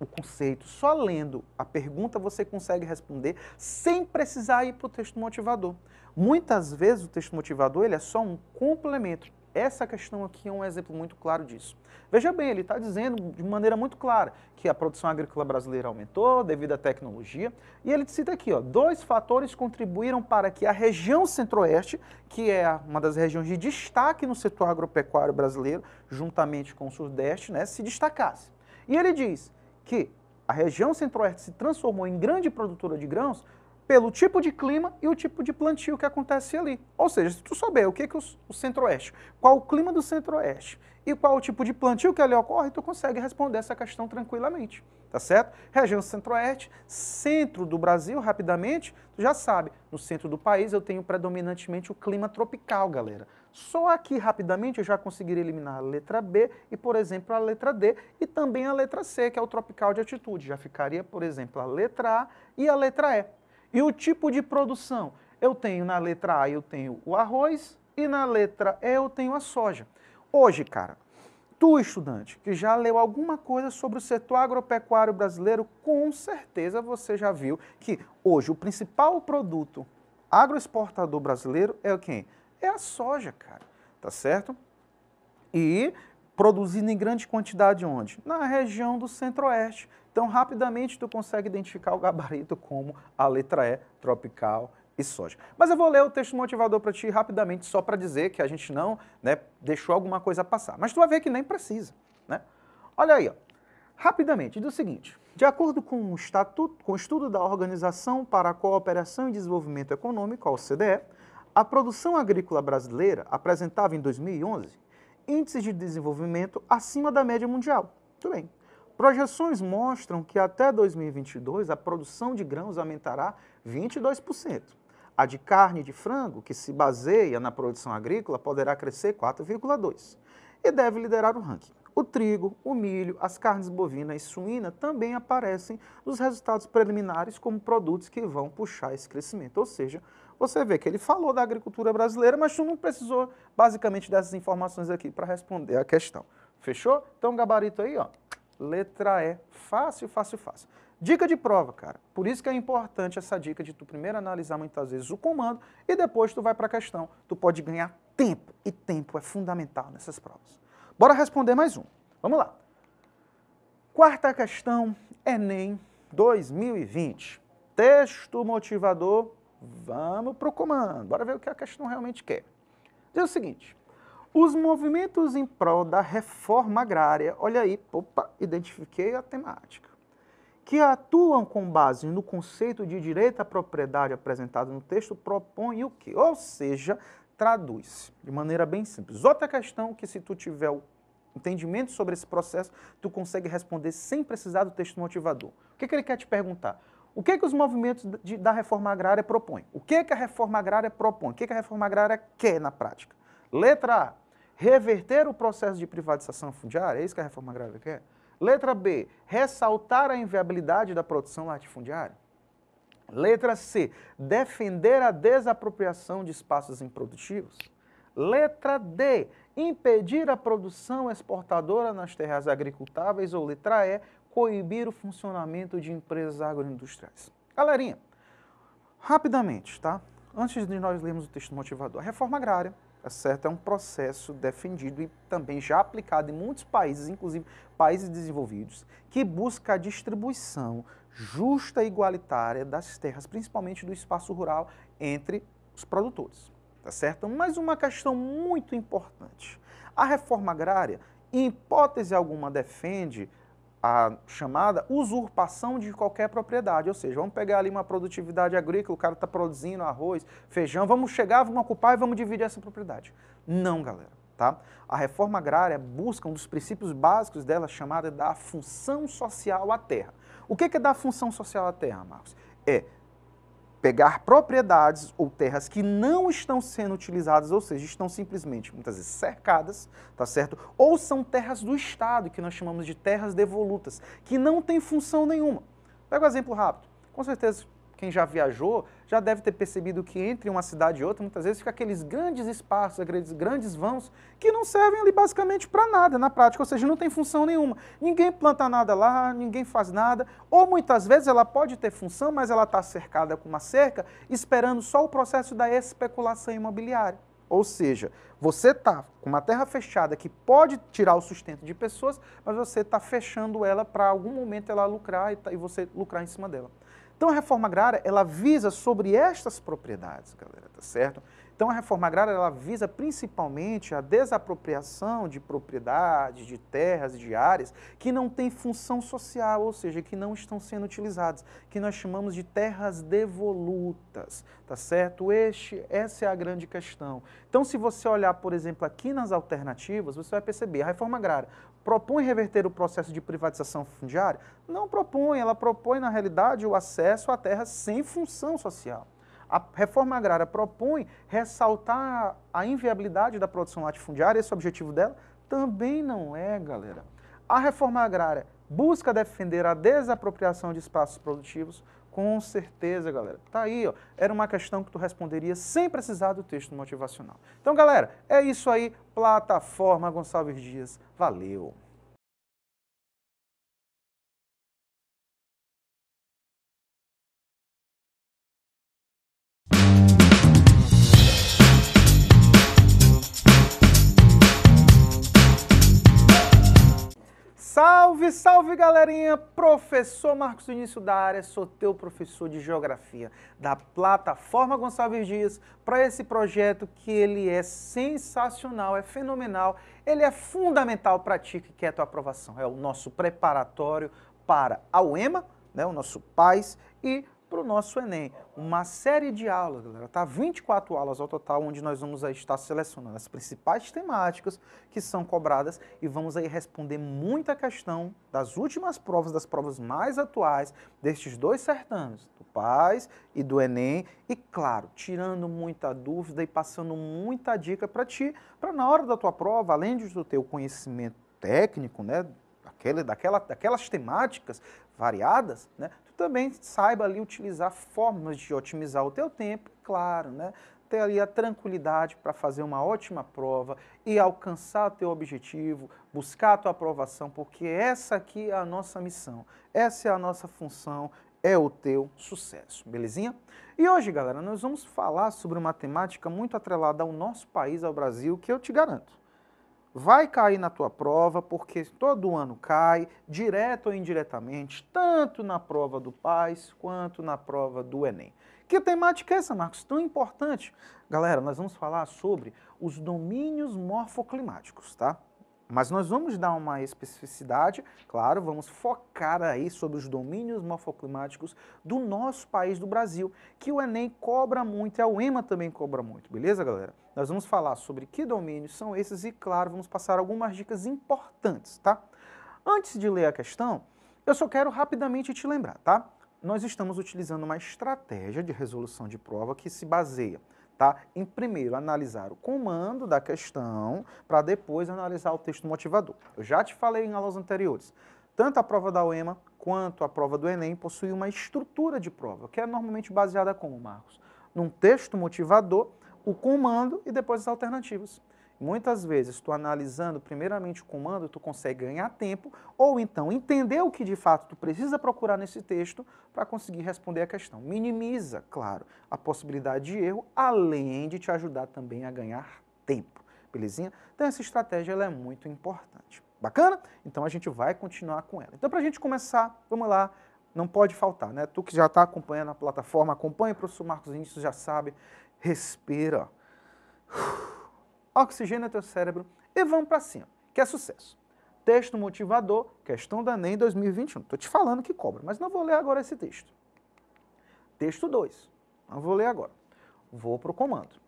o conceito, só lendo a pergunta, você consegue responder sem precisar ir para o texto motivador. Muitas vezes o texto motivador ele é só um complemento. Essa questão aqui é um exemplo muito claro disso. Veja bem, ele está dizendo de maneira muito clara que a produção agrícola brasileira aumentou devido à tecnologia. E ele cita aqui, ó, dois fatores contribuíram para que a região centro-oeste, que é uma das regiões de destaque no setor agropecuário brasileiro, juntamente com o sudeste, né, se destacasse. E ele diz que a região centro-oeste se transformou em grande produtora de grãos pelo tipo de clima e o tipo de plantio que acontece ali. Ou seja, se tu souber o que, que o, centro-oeste, qual o clima do centro-oeste e qual o tipo de plantio que ali ocorre, tu consegue responder essa questão tranquilamente, tá certo? Região centro-oeste, centro do Brasil, rapidamente, tu já sabe, no centro do país eu tenho predominantemente o clima tropical, galera. Só aqui, rapidamente, eu já conseguiria eliminar a letra B e, por exemplo, a letra D e também a letra C, que é o tropical de altitude. Já ficaria, por exemplo, a letra A e a letra E e o tipo de produção? Eu tenho na letra A eu tenho o arroz e na letra E eu tenho a soja. Hoje, cara, tu estudante que já leu alguma coisa sobre o setor agropecuário brasileiro, com certeza você já viu que hoje o principal produto agroexportador brasileiro é quem? É a soja, cara, tá certo? E produzindo em grande quantidade onde? Na região do Centro-Oeste. Então, rapidamente, tu consegue identificar o gabarito como a letra E, tropical e soja. Mas eu vou ler o texto motivador para ti rapidamente, só para dizer que a gente não né, deixou alguma coisa passar. Mas tu vai ver que nem precisa. Né? Olha aí, ó. rapidamente, diz o seguinte. De acordo com o, estatuto, com o estudo da Organização para a Cooperação e Desenvolvimento Econômico, a OCDE, a produção agrícola brasileira apresentava em 2011 índices de desenvolvimento acima da média mundial. Tudo bem. Projeções mostram que até 2022 a produção de grãos aumentará 22%. A de carne de frango, que se baseia na produção agrícola, poderá crescer 4,2% e deve liderar o ranking. O trigo, o milho, as carnes bovina e suína também aparecem nos resultados preliminares como produtos que vão puxar esse crescimento. Ou seja, você vê que ele falou da agricultura brasileira, mas tu não precisou basicamente dessas informações aqui para responder a questão. Fechou? Então, gabarito aí, ó. Letra E. Fácil, fácil, fácil. Dica de prova, cara. Por isso que é importante essa dica de tu primeiro analisar muitas vezes o comando e depois tu vai para a questão. Tu pode ganhar tempo e tempo é fundamental nessas provas. Bora responder mais um. Vamos lá. Quarta questão, Enem 2020. Texto motivador, vamos para o comando. Bora ver o que a questão realmente quer. Diz o seguinte, os movimentos em prol da reforma agrária, olha aí, opa, identifiquei a temática, que atuam com base no conceito de direito à propriedade apresentado no texto, propõem o quê? Ou seja, traduz de maneira bem simples. Outra questão que se tu tiver o entendimento sobre esse processo, tu consegue responder sem precisar do texto motivador. O que, que ele quer te perguntar? O que, que os movimentos de, da reforma agrária propõem? O que, que a reforma agrária propõe? O que, que a reforma agrária quer na prática? Letra A, reverter o processo de privatização fundiária, é isso que a reforma agrária quer. Letra B, ressaltar a inviabilidade da produção latifundiária. Letra C, defender a desapropriação de espaços improdutivos. Letra D, impedir a produção exportadora nas terras agricultáveis. Ou letra E, coibir o funcionamento de empresas agroindustriais. Galerinha, rapidamente, tá? Antes de nós lermos o texto motivador, a reforma agrária tá certo? É um processo defendido e também já aplicado em muitos países, inclusive países desenvolvidos, que busca a distribuição justa e igualitária das terras, principalmente do espaço rural, entre os produtores, tá certo? Mas uma questão muito importante. A reforma agrária, em hipótese alguma, defende a chamada usurpação de qualquer propriedade. Ou seja, vamos pegar ali uma produtividade agrícola, o cara está produzindo arroz, feijão, vamos chegar, vamos ocupar e vamos dividir essa propriedade. Não, galera. Tá? A reforma agrária busca um dos princípios básicos dela, chamada da função social à terra. O que é, que é dar função social à terra, Marcos? É pegar propriedades ou terras que não estão sendo utilizadas, ou seja, estão simplesmente muitas vezes cercadas, tá certo? Ou são terras do Estado, que nós chamamos de terras devolutas, que não têm função nenhuma. Pega um exemplo rápido. Com certeza quem já viajou já deve ter percebido que entre uma cidade e outra, muitas vezes, fica aqueles grandes espaços, aqueles grandes vãos, que não servem ali basicamente para nada na prática, ou seja, não tem função nenhuma. Ninguém planta nada lá, ninguém faz nada, ou muitas vezes ela pode ter função, mas ela está cercada com uma cerca, esperando só o processo da especulação imobiliária. Ou seja, você está com uma terra fechada que pode tirar o sustento de pessoas, mas você está fechando ela para algum momento ela lucrar e, tá, e você lucrar em cima dela. Então a reforma agrária, ela visa sobre estas propriedades, galera, tá certo? Então a reforma agrária, ela visa principalmente a desapropriação de propriedades, de terras, de áreas que não têm função social, ou seja, que não estão sendo utilizadas, que nós chamamos de terras devolutas, tá certo? Este, essa é a grande questão. Então se você olhar, por exemplo, aqui nas alternativas, você vai perceber a reforma agrária propõe reverter o processo de privatização fundiária? Não propõe, ela propõe, na realidade, o acesso à terra sem função social. A reforma agrária propõe ressaltar a inviabilidade da produção latifundiária, esse é objetivo dela? Também não é, galera. A reforma agrária busca defender a desapropriação de espaços produtivos, com certeza, galera. Tá aí, ó. Era uma questão que tu responderia sem precisar do texto motivacional. Então, galera, é isso aí. Plataforma Gonçalves Dias. Valeu! salve galerinha! Professor Marcos Início da área, sou teu professor de Geografia da plataforma Gonçalves Dias para esse projeto que ele é sensacional, é fenomenal, ele é fundamental para ti que quer tua aprovação. É o nosso preparatório para a UEMA, né, o nosso PAIS, e para o nosso Enem. Uma série de aulas, galera. Tá 24 aulas ao total, onde nós vamos aí estar selecionando as principais temáticas que são cobradas e vamos aí responder muita questão das últimas provas, das provas mais atuais destes dois certames, do Paz e do Enem. E claro, tirando muita dúvida e passando muita dica para ti, para na hora da tua prova, além de tu ter o conhecimento técnico, né, daquela, daquelas temáticas variadas, né, tu também saiba ali utilizar formas de otimizar o teu tempo, claro, né? ter ali a tranquilidade para fazer uma ótima prova e alcançar teu objetivo, buscar a tua aprovação, porque essa aqui é a nossa missão, essa é a nossa função, é o teu sucesso, belezinha? E hoje, galera, nós vamos falar sobre uma temática muito atrelada ao nosso país, ao Brasil, que eu te garanto vai cair na tua prova, porque todo ano cai, direto ou indiretamente, tanto na prova do Paz quanto na prova do Enem. Que temática é essa, Marcos? Tão importante. Galera, nós vamos falar sobre os domínios morfoclimáticos, tá? Mas nós vamos dar uma especificidade, claro, vamos focar aí sobre os domínios morfoclimáticos do nosso país, do Brasil, que o Enem cobra muito e a UEMA também cobra muito, beleza, galera? Nós vamos falar sobre que domínios são esses e, claro, vamos passar algumas dicas importantes, tá? Antes de ler a questão, eu só quero rapidamente te lembrar, tá? Nós estamos utilizando uma estratégia de resolução de prova que se baseia Tá? Em primeiro, analisar o comando da questão, para depois analisar o texto motivador. Eu já te falei em aulas anteriores. Tanto a prova da UEMA quanto a prova do Enem possuem uma estrutura de prova, que é normalmente baseada como, Marcos? Num texto motivador, o comando e depois as alternativas. Muitas vezes, tu analisando primeiramente o comando, tu consegue ganhar tempo ou então entender o que de fato tu precisa procurar nesse texto para conseguir responder a questão. Minimiza, claro, a possibilidade de erro, além de te ajudar também a ganhar tempo, belezinha? Então essa estratégia ela é muito importante. Bacana? Então a gente vai continuar com ela. Então para a gente começar, vamos lá, não pode faltar, né? Tu que já está acompanhando a plataforma, acompanha o professor Marcos Vinícius, já sabe, respira. Uf oxigênio teu cérebro e vamos para cima, que é sucesso. Texto motivador, questão da NEM 2021. Estou te falando que cobra, mas não vou ler agora esse texto. Texto 2, não vou ler agora. Vou para o comando.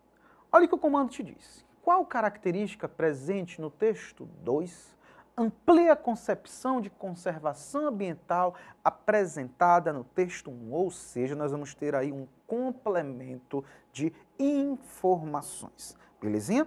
Olha o que o comando te diz. Qual característica presente no texto 2 amplia a concepção de conservação ambiental apresentada no texto 1, ou seja, nós vamos ter aí um complemento de informações. Belezinha?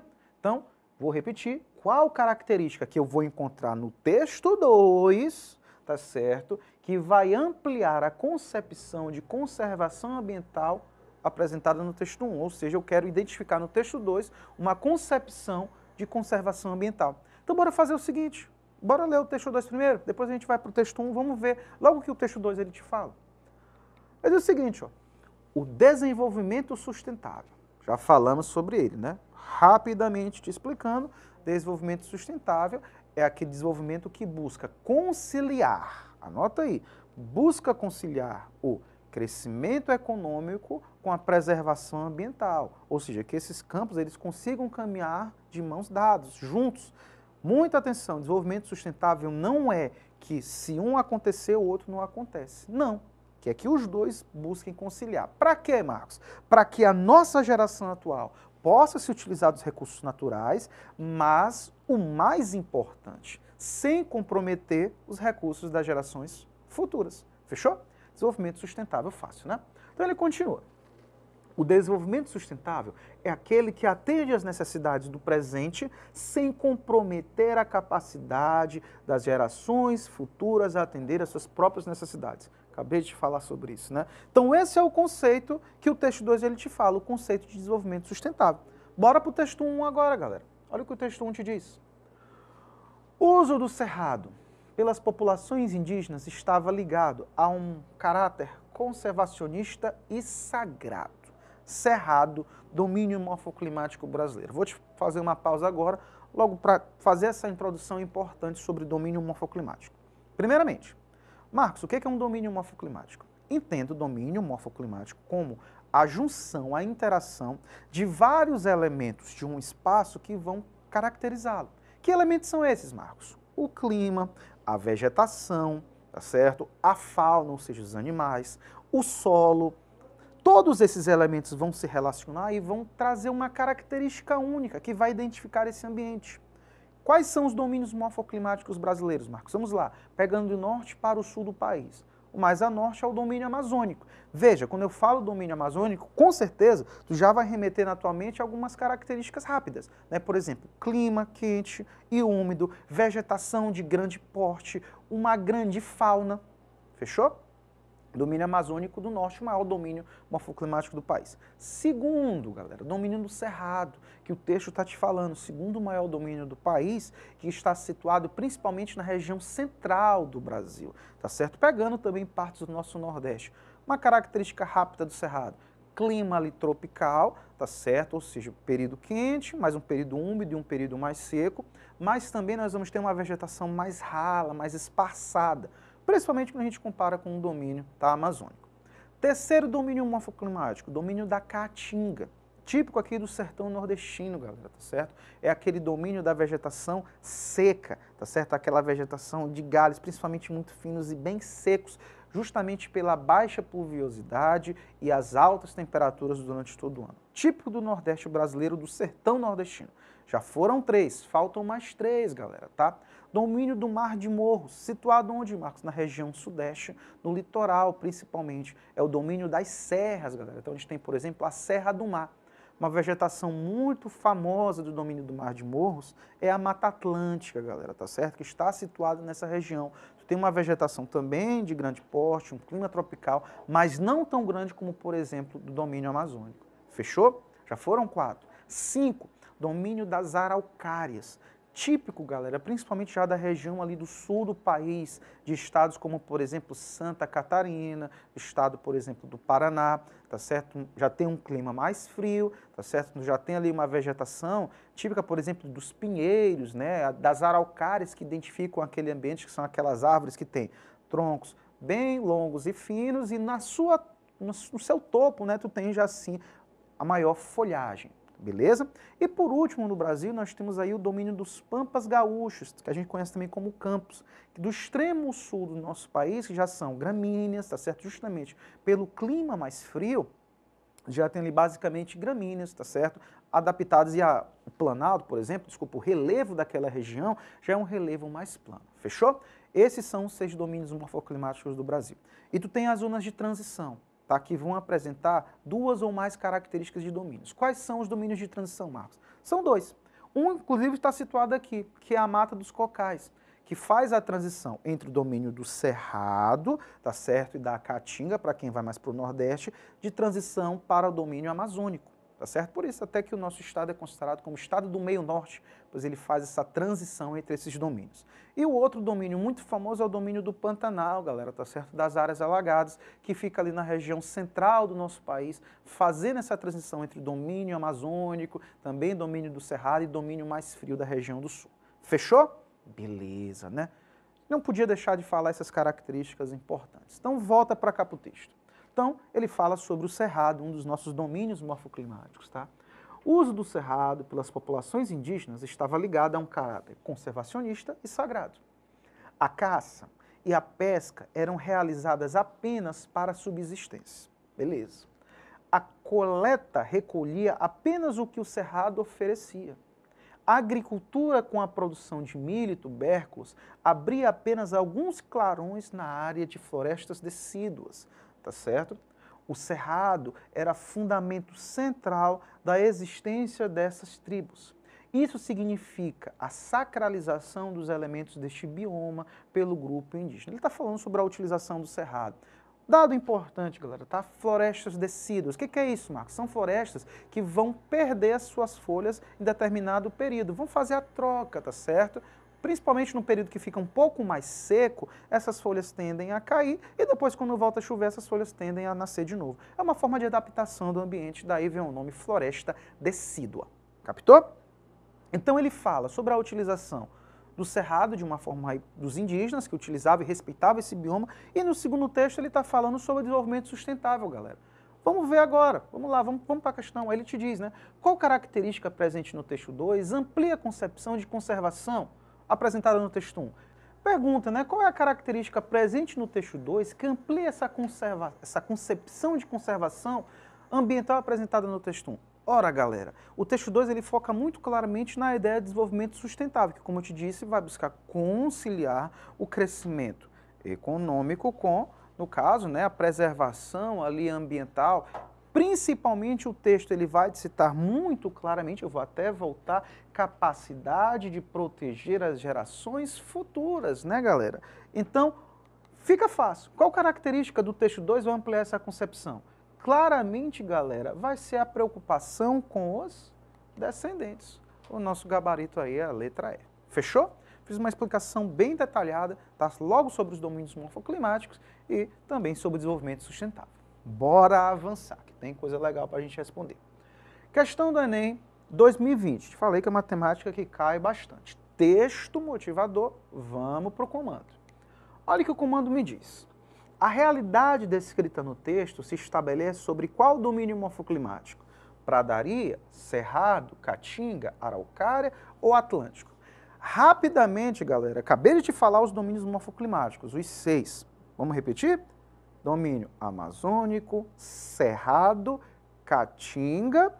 Então, vou repetir, qual característica que eu vou encontrar no texto 2, tá certo? Que vai ampliar a concepção de conservação ambiental apresentada no texto 1, um, ou seja, eu quero identificar no texto 2 uma concepção de conservação ambiental. Então bora fazer o seguinte, bora ler o texto 2 primeiro, depois a gente vai para o texto 1, um, vamos ver logo que o texto 2 ele te fala. Ele diz é o seguinte, ó, o desenvolvimento sustentável, já falamos sobre ele, né? rapidamente te explicando, desenvolvimento sustentável é aquele desenvolvimento que busca conciliar, anota aí, busca conciliar o crescimento econômico com a preservação ambiental, ou seja, que esses campos eles consigam caminhar de mãos dadas, juntos. Muita atenção, desenvolvimento sustentável não é que se um acontecer o outro não acontece. Não, que é que os dois busquem conciliar. Para quê, Marcos? Para que a nossa geração atual possa se utilizar dos recursos naturais, mas o mais importante, sem comprometer os recursos das gerações futuras. Fechou? Desenvolvimento sustentável fácil, né? Então ele continua. O desenvolvimento sustentável é aquele que atende às necessidades do presente sem comprometer a capacidade das gerações futuras a atender às suas próprias necessidades. Acabei de falar sobre isso, né? Então esse é o conceito que o texto 2 ele te fala, o conceito de desenvolvimento sustentável. Bora para o texto 1 um agora, galera. Olha o que o texto 1 um te diz. O uso do cerrado pelas populações indígenas estava ligado a um caráter conservacionista e sagrado. Cerrado, domínio morfoclimático brasileiro. Vou te fazer uma pausa agora, logo para fazer essa introdução importante sobre domínio morfoclimático. Primeiramente, Marcos, o é que é um domínio morfoclimático? Entendo domínio morfoclimático como a junção, a interação de vários elementos de um espaço que vão caracterizá-lo. Que elementos são esses, Marcos? O clima, a vegetação, tá certo? A fauna, ou seja, os animais, o solo. Todos esses elementos vão se relacionar e vão trazer uma característica única que vai identificar esse ambiente. Quais são os domínios morfoclimáticos brasileiros, Marcos? Vamos lá, pegando do norte para o sul do país. O mais a norte é o domínio amazônico. Veja, quando eu falo domínio amazônico, com certeza tu já vai remeter na tua mente algumas características rápidas, né? Por exemplo, clima quente e úmido, vegetação de grande porte, uma grande fauna. Fechou? Domínio amazônico do norte, o maior domínio morfoclimático do país. Segundo, galera, domínio do Cerrado, que o texto está te falando, segundo maior domínio do país, que está situado principalmente na região central do Brasil, tá certo? Pegando também partes do nosso Nordeste. Uma característica rápida do Cerrado, clima ali tropical, tá certo? Ou seja, período quente, mais um período úmido e um período mais seco, mas também nós vamos ter uma vegetação mais rala, mais espaçada, principalmente quando a gente compara com o domínio tá, amazônico. Terceiro domínio morfoclimático, domínio da caatinga típico aqui do sertão nordestino, galera, tá certo? É aquele domínio da vegetação seca, tá certo? Aquela vegetação de galhos, principalmente muito finos e bem secos, justamente pela baixa pluviosidade e as altas temperaturas durante todo o ano. Típico do Nordeste brasileiro, do sertão nordestino. Já foram três, faltam mais três, galera, tá? domínio do Mar de Morros, situado onde, Marcos? Na região sudeste, no litoral principalmente. É o domínio das serras, galera. Então a gente tem, por exemplo, a Serra do Mar. Uma vegetação muito famosa do domínio do Mar de Morros é a Mata Atlântica, galera, tá certo? Que está situada nessa região. Tem uma vegetação também de grande porte, um clima tropical, mas não tão grande como, por exemplo, do domínio amazônico. Fechou? Já foram quatro. Cinco, domínio das araucárias típico, galera, principalmente já da região ali do sul do país, de estados como, por exemplo, Santa Catarina, estado, por exemplo, do Paraná, tá certo? Já tem um clima mais frio, tá certo? Já tem ali uma vegetação típica, por exemplo, dos pinheiros, né, das araucárias que identificam aquele ambiente, que são aquelas árvores que têm troncos bem longos e finos e na sua no seu topo, né, tu tem já assim a maior folhagem beleza? E por último, no Brasil, nós temos aí o domínio dos Pampas Gaúchos, que a gente conhece também como Campos, do extremo sul do nosso país, que já são gramíneas, tá certo? Justamente pelo clima mais frio, já tem ali basicamente gramíneas, tá certo? Adaptadas e a o planalto, por exemplo, desculpa, o relevo daquela região já é um relevo mais plano, fechou? Esses são os seis domínios morfoclimáticos do Brasil. E tu tem as zonas de transição, tá, que vão apresentar duas ou mais características de domínios. Quais são os domínios de transição, Marcos? São dois. Um, inclusive, está situado aqui, que é a mata dos cocais, que faz a transição entre o domínio do Cerrado, tá certo, e da Caatinga, para quem vai mais para o Nordeste, de transição para o domínio amazônico. Tá certo? Por isso até que o nosso estado é considerado como estado do meio norte, pois ele faz essa transição entre esses domínios. E o outro domínio muito famoso é o domínio do Pantanal, galera, tá certo? Das áreas alagadas, que fica ali na região central do nosso país, fazendo essa transição entre domínio amazônico, também domínio do Cerrado e domínio mais frio da região do sul. Fechou? Beleza, né? Não podia deixar de falar essas características importantes. Então volta para cá texto. Então, ele fala sobre o cerrado, um dos nossos domínios morfoclimáticos. Tá? O uso do cerrado pelas populações indígenas estava ligado a um caráter conservacionista e sagrado. A caça e a pesca eram realizadas apenas para subsistência. Beleza. A coleta recolhia apenas o que o cerrado oferecia. A agricultura com a produção de milho e tubérculos abria apenas alguns clarões na área de florestas decíduas, tá certo? O cerrado era fundamento central da existência dessas tribos. Isso significa a sacralização dos elementos deste bioma pelo grupo indígena. Ele está falando sobre a utilização do cerrado. Dado importante, galera, tá? Florestas decíduas. O que, que, é isso, Marcos? São florestas que vão perder as suas folhas em determinado período, vão fazer a troca, tá certo? principalmente no período que fica um pouco mais seco, essas folhas tendem a cair e depois quando volta a chover essas folhas tendem a nascer de novo. É uma forma de adaptação do ambiente, daí vem o nome floresta decídua. Captou? Então ele fala sobre a utilização do cerrado de uma forma dos indígenas que utilizavam e respeitavam esse bioma e no segundo texto ele está falando sobre desenvolvimento sustentável, galera. Vamos ver agora, vamos lá, vamos, vamos para a questão. Aí ele te diz, né? Qual característica presente no texto 2 amplia a concepção de conservação? apresentada no texto 1. Pergunta, né, qual é a característica presente no texto 2 que amplia essa, conserva essa concepção de conservação ambiental apresentada no texto 1? Ora, galera, o texto 2 ele foca muito claramente na ideia de desenvolvimento sustentável, que, como eu te disse, vai buscar conciliar o crescimento econômico com, no caso, né, a preservação ali ambiental Principalmente o texto ele vai citar muito claramente, eu vou até voltar, capacidade de proteger as gerações futuras, né, galera? Então, fica fácil. Qual característica do texto 2 vai ampliar essa concepção? Claramente, galera, vai ser a preocupação com os descendentes. O nosso gabarito aí é a letra E. Fechou? fiz uma explicação bem detalhada, tá? logo sobre os domínios morfoclimáticos e também sobre o desenvolvimento sustentável. Bora avançar! Tem coisa legal para a gente responder. Questão do Enem 2020. Falei que é matemática que cai bastante. Texto motivador, vamos para o comando. Olha o que o comando me diz. A realidade descrita no texto se estabelece sobre qual domínio morfoclimático? Pradaria, Cerrado, Caatinga, Araucária ou Atlântico? Rapidamente, galera, acabei de te falar os domínios morfoclimáticos, os seis. Vamos repetir? domínio amazônico, cerrado, caatinga,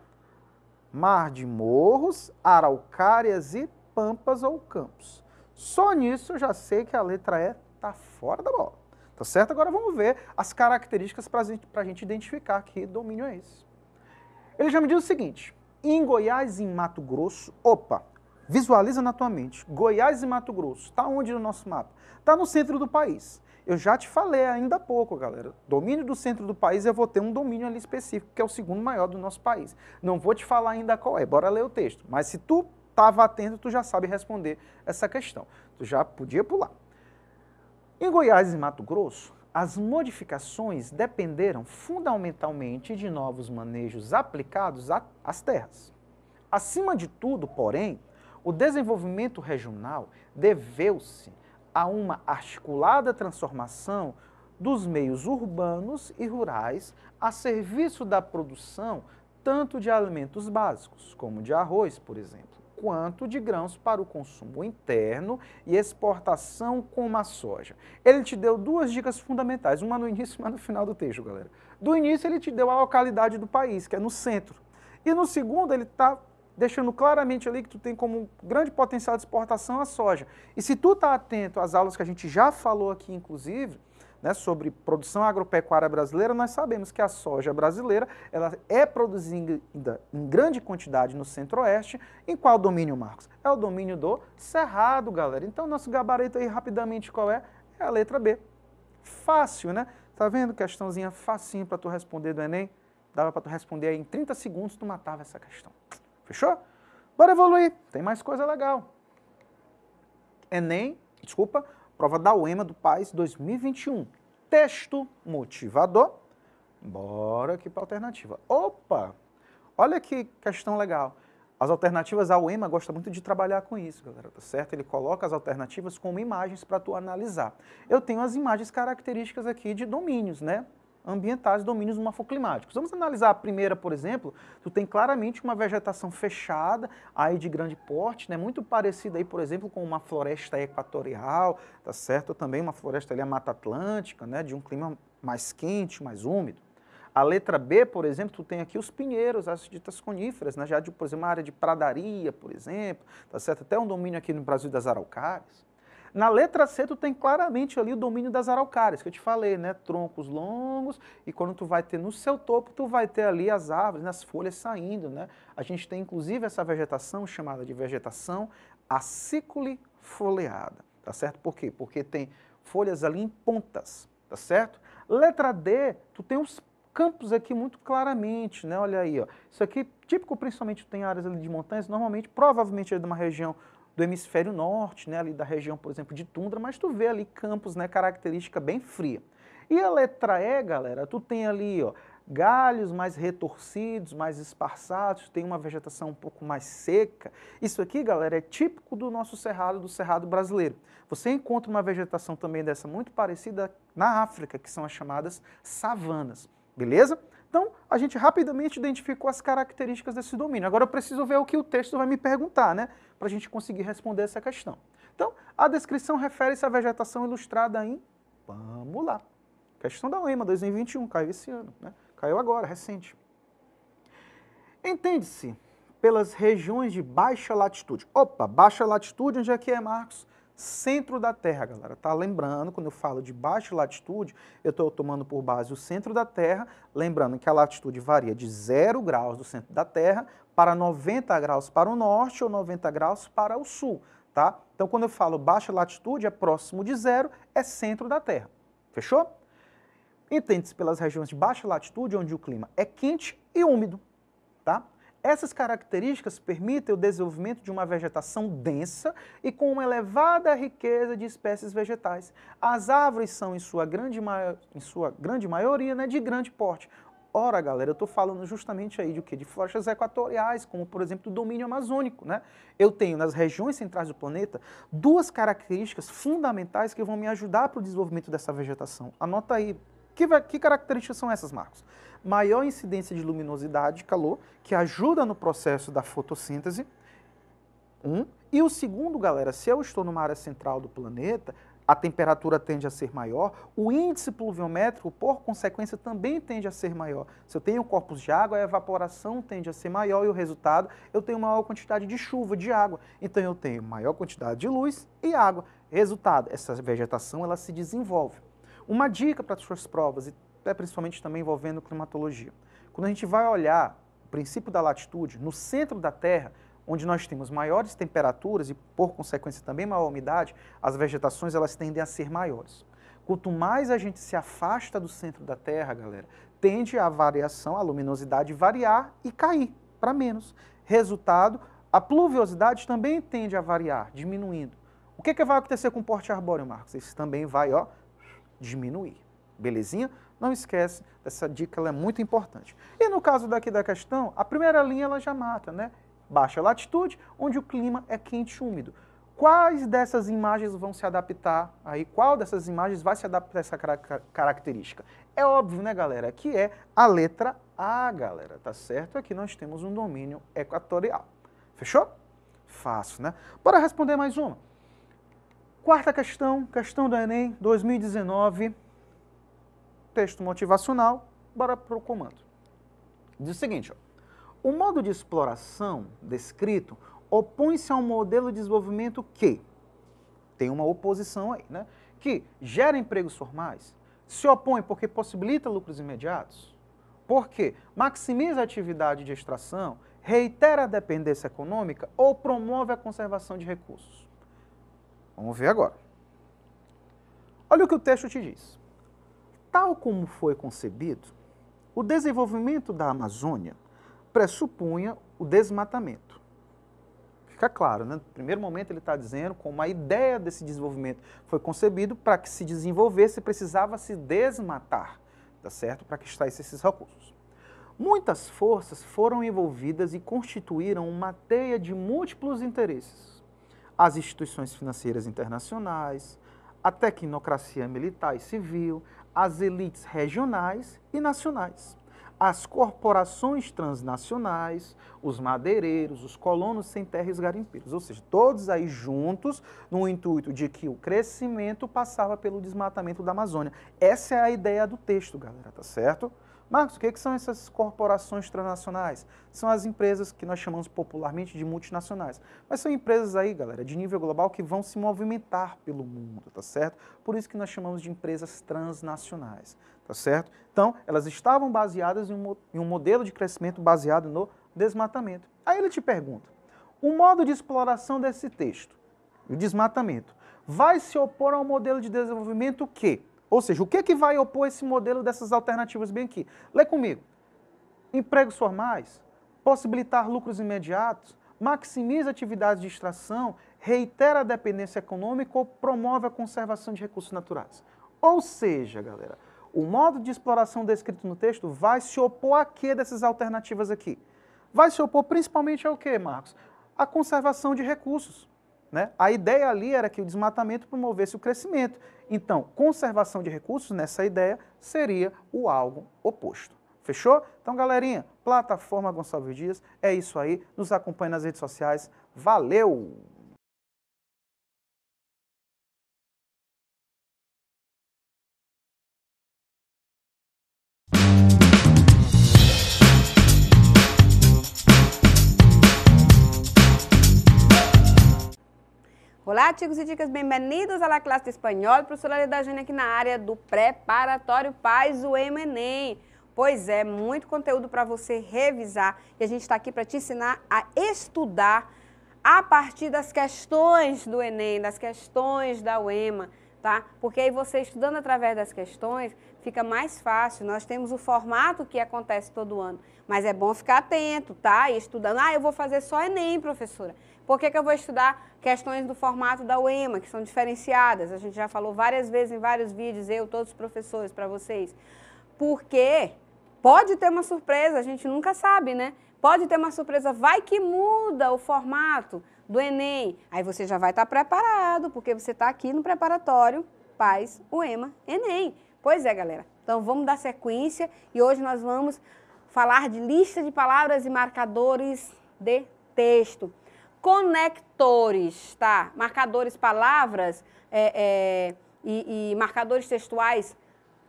mar de morros, araucárias e pampas ou campos. Só nisso eu já sei que a letra E está fora da bola. Tá certo? Agora vamos ver as características para a gente identificar que domínio é esse. Ele já me diz o seguinte: em Goiás e em Mato Grosso, opa, visualiza na tua mente. Goiás e Mato Grosso, está onde no nosso mapa? Está no centro do país. Eu já te falei ainda há pouco, galera. Domínio do centro do país, eu vou ter um domínio ali específico, que é o segundo maior do nosso país. Não vou te falar ainda qual é, bora ler o texto. Mas se tu estava atento, tu já sabe responder essa questão. Tu já podia pular. Em Goiás e Mato Grosso, as modificações dependeram fundamentalmente de novos manejos aplicados às terras. Acima de tudo, porém, o desenvolvimento regional deveu-se a uma articulada transformação dos meios urbanos e rurais a serviço da produção tanto de alimentos básicos, como de arroz, por exemplo, quanto de grãos para o consumo interno e exportação como a soja. Ele te deu duas dicas fundamentais, uma no início e uma no final do texto, galera. Do início ele te deu a localidade do país, que é no centro. E no segundo ele está deixando claramente ali que tu tem como grande potencial de exportação a soja. E se tu está atento às aulas que a gente já falou aqui, inclusive, né, sobre produção agropecuária brasileira, nós sabemos que a soja brasileira ela é produzida em grande quantidade no centro-oeste. Em qual domínio, Marcos? É o domínio do Cerrado, galera. Então, nosso gabarito aí, rapidamente, qual é? É a letra B. Fácil, né? Tá vendo? Questãozinha facinho para tu responder do Enem. Dava para tu responder aí em 30 segundos, tu matava essa questão. Fechou? Bora evoluir, tem mais coisa legal. Enem, desculpa, prova da UEMA do PAIS 2021. Texto motivador. Bora aqui para alternativa. Opa! Olha que questão legal. As alternativas, a UEMA gosta muito de trabalhar com isso, galera, tá certo? Ele coloca as alternativas como imagens para tu analisar. Eu tenho as imagens características aqui de domínios, né? ambientais, domínios morfoclimáticos. Vamos analisar a primeira, por exemplo, tu tem claramente uma vegetação fechada, aí de grande porte, né, muito parecida aí, por exemplo, com uma floresta equatorial, tá certo? Também uma floresta ali, a Mata Atlântica, né, de um clima mais quente, mais úmido. A letra B, por exemplo, tu tem aqui os pinheiros, as ditas coníferas, né? já de, por exemplo, uma área de pradaria, por exemplo, tá certo? Até um domínio aqui no Brasil das araucárias. Na letra C, tu tem claramente ali o domínio das araucárias, que eu te falei, né? Troncos longos, e quando tu vai ter no seu topo, tu vai ter ali as árvores, né? as folhas saindo, né? A gente tem, inclusive, essa vegetação chamada de vegetação acícule folheada, tá certo? Por quê? Porque tem folhas ali em pontas, tá certo? Letra D, tu tem uns campos aqui muito claramente, né? Olha aí, ó. Isso aqui, típico principalmente tem áreas ali de montanhas, normalmente, provavelmente é de uma região do hemisfério norte, né, ali da região, por exemplo, de tundra, mas tu vê ali campos, né, característica bem fria. E a letra E, galera, tu tem ali, ó, galhos mais retorcidos, mais esparçados, tem uma vegetação um pouco mais seca. Isso aqui, galera, é típico do nosso cerrado, do cerrado brasileiro. Você encontra uma vegetação também dessa muito parecida na África, que são as chamadas savanas, beleza? Então, a gente rapidamente identificou as características desse domínio. Agora eu preciso ver o que o texto vai me perguntar, né? Para a gente conseguir responder essa questão. Então, a descrição refere-se à vegetação ilustrada em. Vamos lá. Questão da UEMA 2021, caiu esse ano, né? Caiu agora, recente. Entende-se pelas regiões de baixa latitude. Opa, baixa latitude, onde é que é, Marcos? centro da Terra, galera. Tá lembrando, quando eu falo de baixa latitude, eu estou tomando por base o centro da Terra, lembrando que a latitude varia de 0 graus do centro da Terra para 90 graus para o norte ou 90 graus para o sul, tá? Então, quando eu falo baixa latitude, é próximo de zero, é centro da Terra. Fechou? Entende-se pelas regiões de baixa latitude, onde o clima é quente e úmido, tá? Essas características permitem o desenvolvimento de uma vegetação densa e com uma elevada riqueza de espécies vegetais. As árvores são, em sua grande, em sua grande maioria, né, de grande porte. Ora, galera, eu estou falando justamente aí de que? De florestas equatoriais, como por exemplo o domínio amazônico. Né? Eu tenho nas regiões centrais do planeta duas características fundamentais que vão me ajudar para o desenvolvimento dessa vegetação. Anota aí, que, que características são essas, Marcos? Maior incidência de luminosidade, calor, que ajuda no processo da fotossíntese. Um. E o segundo, galera, se eu estou numa área central do planeta, a temperatura tende a ser maior, o índice pluviométrico, por consequência, também tende a ser maior. Se eu tenho corpos de água, a evaporação tende a ser maior e o resultado, eu tenho maior quantidade de chuva, de água. Então eu tenho maior quantidade de luz e água. Resultado, essa vegetação ela se desenvolve. Uma dica para as suas provas, e é principalmente também envolvendo climatologia. Quando a gente vai olhar o princípio da latitude, no centro da Terra, onde nós temos maiores temperaturas e, por consequência, também maior umidade, as vegetações elas tendem a ser maiores. Quanto mais a gente se afasta do centro da Terra, galera, tende a variação, a luminosidade variar e cair para menos. Resultado, a pluviosidade também tende a variar, diminuindo. O que, é que vai acontecer com o porte arbóreo, Marcos? Isso também vai ó, diminuir. Belezinha? Não esquece essa dica, ela é muito importante. E no caso daqui da questão, a primeira linha ela já mata, né? Baixa latitude, onde o clima é quente e úmido. Quais dessas imagens vão se adaptar aí? Qual dessas imagens vai se adaptar a essa característica? É óbvio, né, galera, que é a letra A, galera, tá certo? Aqui nós temos um domínio equatorial. Fechou? Fácil, né? Bora responder mais uma. Quarta questão, questão do Enem 2019, texto motivacional, bora para o comando. Diz o seguinte, ó, o modo de exploração descrito opõe-se a um modelo de desenvolvimento que, tem uma oposição aí, né? que gera empregos formais, se opõe porque possibilita lucros imediatos, porque maximiza a atividade de extração, reitera a dependência econômica ou promove a conservação de recursos. Vamos ver agora. Olha o que o texto te diz. Tal como foi concebido, o desenvolvimento da Amazônia pressupunha o desmatamento. Fica claro, né? No primeiro momento ele está dizendo como a ideia desse desenvolvimento foi concebido para que se desenvolvesse precisava se desmatar, tá certo? Para que extraísse esses recursos. Muitas forças foram envolvidas e constituíram uma teia de múltiplos interesses as instituições financeiras internacionais, a tecnocracia militar e civil, as elites regionais e nacionais, as corporações transnacionais, os madeireiros, os colonos sem terra e os garimpeiros. Ou seja, todos aí juntos no intuito de que o crescimento passava pelo desmatamento da Amazônia. Essa é a ideia do texto, galera, tá certo? Marcos, o que, é que são essas corporações transnacionais? São as empresas que nós chamamos popularmente de multinacionais. Mas são empresas aí, galera, de nível global que vão se movimentar pelo mundo, tá certo? Por isso que nós chamamos de empresas transnacionais, tá certo? Então, elas estavam baseadas em um, em um modelo de crescimento baseado no desmatamento. Aí ele te pergunta, o modo de exploração desse texto, o desmatamento, vai se opor ao modelo de desenvolvimento que ou seja, o que, é que vai opor esse modelo dessas alternativas bem aqui? Lê comigo. Empregos formais, possibilitar lucros imediatos, maximiza atividades de extração, reitera a dependência econômica ou promove a conservação de recursos naturais. Ou seja, galera, o modo de exploração descrito no texto vai se opor a quê dessas alternativas aqui? Vai se opor principalmente ao quê, Marcos? A conservação de recursos. Né? A ideia ali era que o desmatamento promovesse o crescimento. Então, conservação de recursos nessa ideia seria o algo oposto. Fechou? Então, galerinha, plataforma Gonçalves Dias, é isso aí. Nos acompanhe nas redes sociais. Valeu! Olá, amigos e dicas! bem-vindos à La Classe de Espanhol, professora da Jane aqui na área do Preparatório Paz o Enem. Pois é, muito conteúdo para você revisar e a gente está aqui para te ensinar a estudar a partir das questões do Enem, das questões da UEMA, tá? Porque aí você estudando através das questões fica mais fácil. Nós temos o formato que acontece todo ano, mas é bom ficar atento, tá? E estudando, ah, eu vou fazer só Enem, professora. Por que, que eu vou estudar questões do formato da UEMA, que são diferenciadas? A gente já falou várias vezes em vários vídeos, eu, todos os professores, para vocês. Porque pode ter uma surpresa, a gente nunca sabe, né? Pode ter uma surpresa, vai que muda o formato do Enem. Aí você já vai estar tá preparado, porque você está aqui no preparatório Paz, UEMA, Enem. Pois é, galera. Então vamos dar sequência e hoje nós vamos falar de lista de palavras e marcadores de texto conectores, tá? Marcadores palavras é, é, e, e marcadores textuais.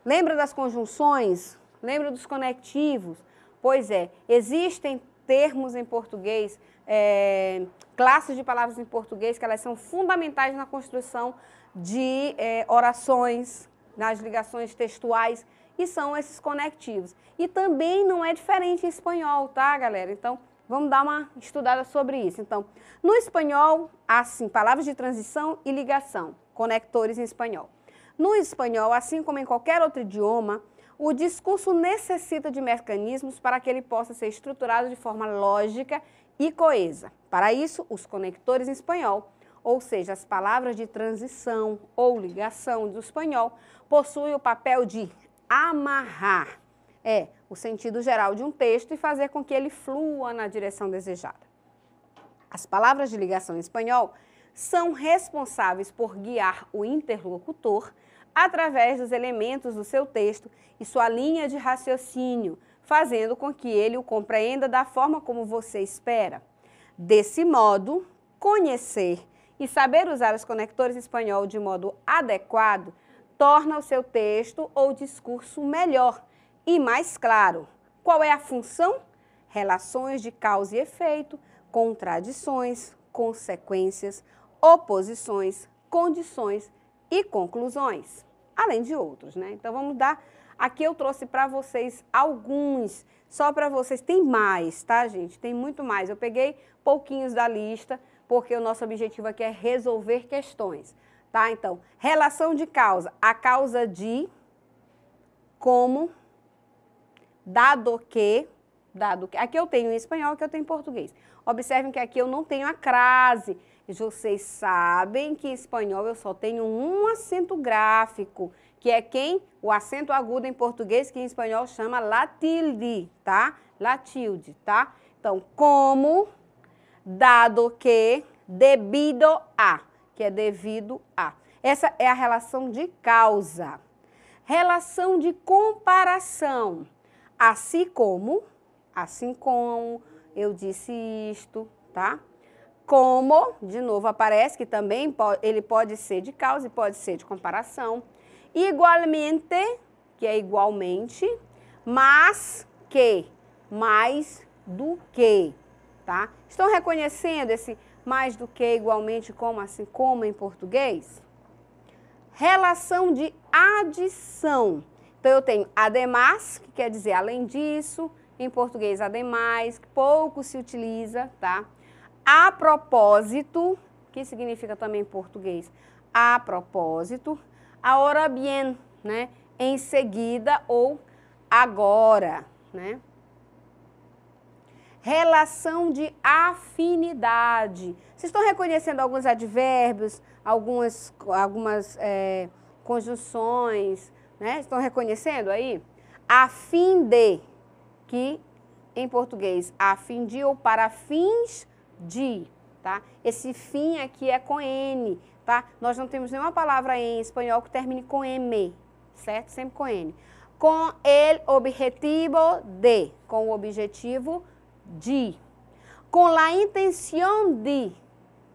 Lembra das conjunções? Lembra dos conectivos? Pois é, existem termos em português, é, classes de palavras em português que elas são fundamentais na construção de é, orações, nas ligações textuais, e são esses conectivos. E também não é diferente em espanhol, tá, galera? Então, Vamos dar uma estudada sobre isso. Então, no espanhol, assim, palavras de transição e ligação, conectores em espanhol. No espanhol, assim como em qualquer outro idioma, o discurso necessita de mecanismos para que ele possa ser estruturado de forma lógica e coesa. Para isso, os conectores em espanhol, ou seja, as palavras de transição ou ligação do espanhol, possuem o papel de amarrar. É, o sentido geral de um texto e fazer com que ele flua na direção desejada. As palavras de ligação em espanhol são responsáveis por guiar o interlocutor através dos elementos do seu texto e sua linha de raciocínio, fazendo com que ele o compreenda da forma como você espera. Desse modo, conhecer e saber usar os conectores espanhol de modo adequado torna o seu texto ou discurso melhor e mais claro. Qual é a função? Relações de causa e efeito, contradições, consequências, oposições, condições e conclusões, além de outros, né? Então vamos dar. Aqui eu trouxe para vocês alguns, só para vocês. Tem mais, tá, gente? Tem muito mais. Eu peguei pouquinhos da lista, porque o nosso objetivo aqui é resolver questões, tá? Então, relação de causa, a causa de, como, dado que, dado que, aqui eu tenho em espanhol, aqui eu tenho em português. Observem que aqui eu não tenho a crase. Vocês sabem que em espanhol eu só tenho um acento gráfico, que é quem? O acento agudo em português, que em espanhol chama latilde, tá? Latilde, tá? Então, como, dado que, debido a, que é devido a. Essa é a relação de causa. Relação de comparação. Assim como, assim como, eu disse isto, tá? Como, de novo, aparece que também pode, ele pode ser de causa e pode ser de comparação. Igualmente, que é igualmente, mas que, mais do que, tá? Estão reconhecendo esse mais do que, igualmente, como, assim como em português? Relação de adição. Então eu tenho ademais, que quer dizer além disso, em português ademais, que pouco se utiliza, tá? A propósito, que significa também em português a propósito, hora bien, né? Em seguida ou agora, né? Relação de afinidade. Vocês estão reconhecendo alguns advérbios, algumas, algumas é, conjunções, né? Estão reconhecendo aí? A fim de, que em português, a fim de ou para fins de, tá? Esse fim aqui é com N, tá? Nós não temos nenhuma palavra em espanhol que termine com M, certo? Sempre com N. Com el objetivo de, com o objetivo de. Com la intenção de,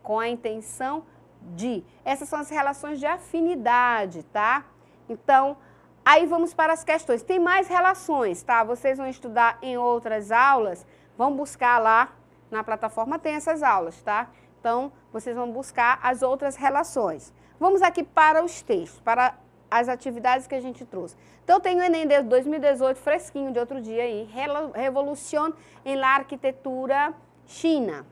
com a intenção de. Essas são as relações de afinidade, tá? Então, Aí vamos para as questões. Tem mais relações, tá? Vocês vão estudar em outras aulas, vão buscar lá na plataforma, tem essas aulas, tá? Então, vocês vão buscar as outras relações. Vamos aqui para os textos, para as atividades que a gente trouxe. Então, tem o Enem de 2018, fresquinho de outro dia aí, Revolução em la Arquitetura China.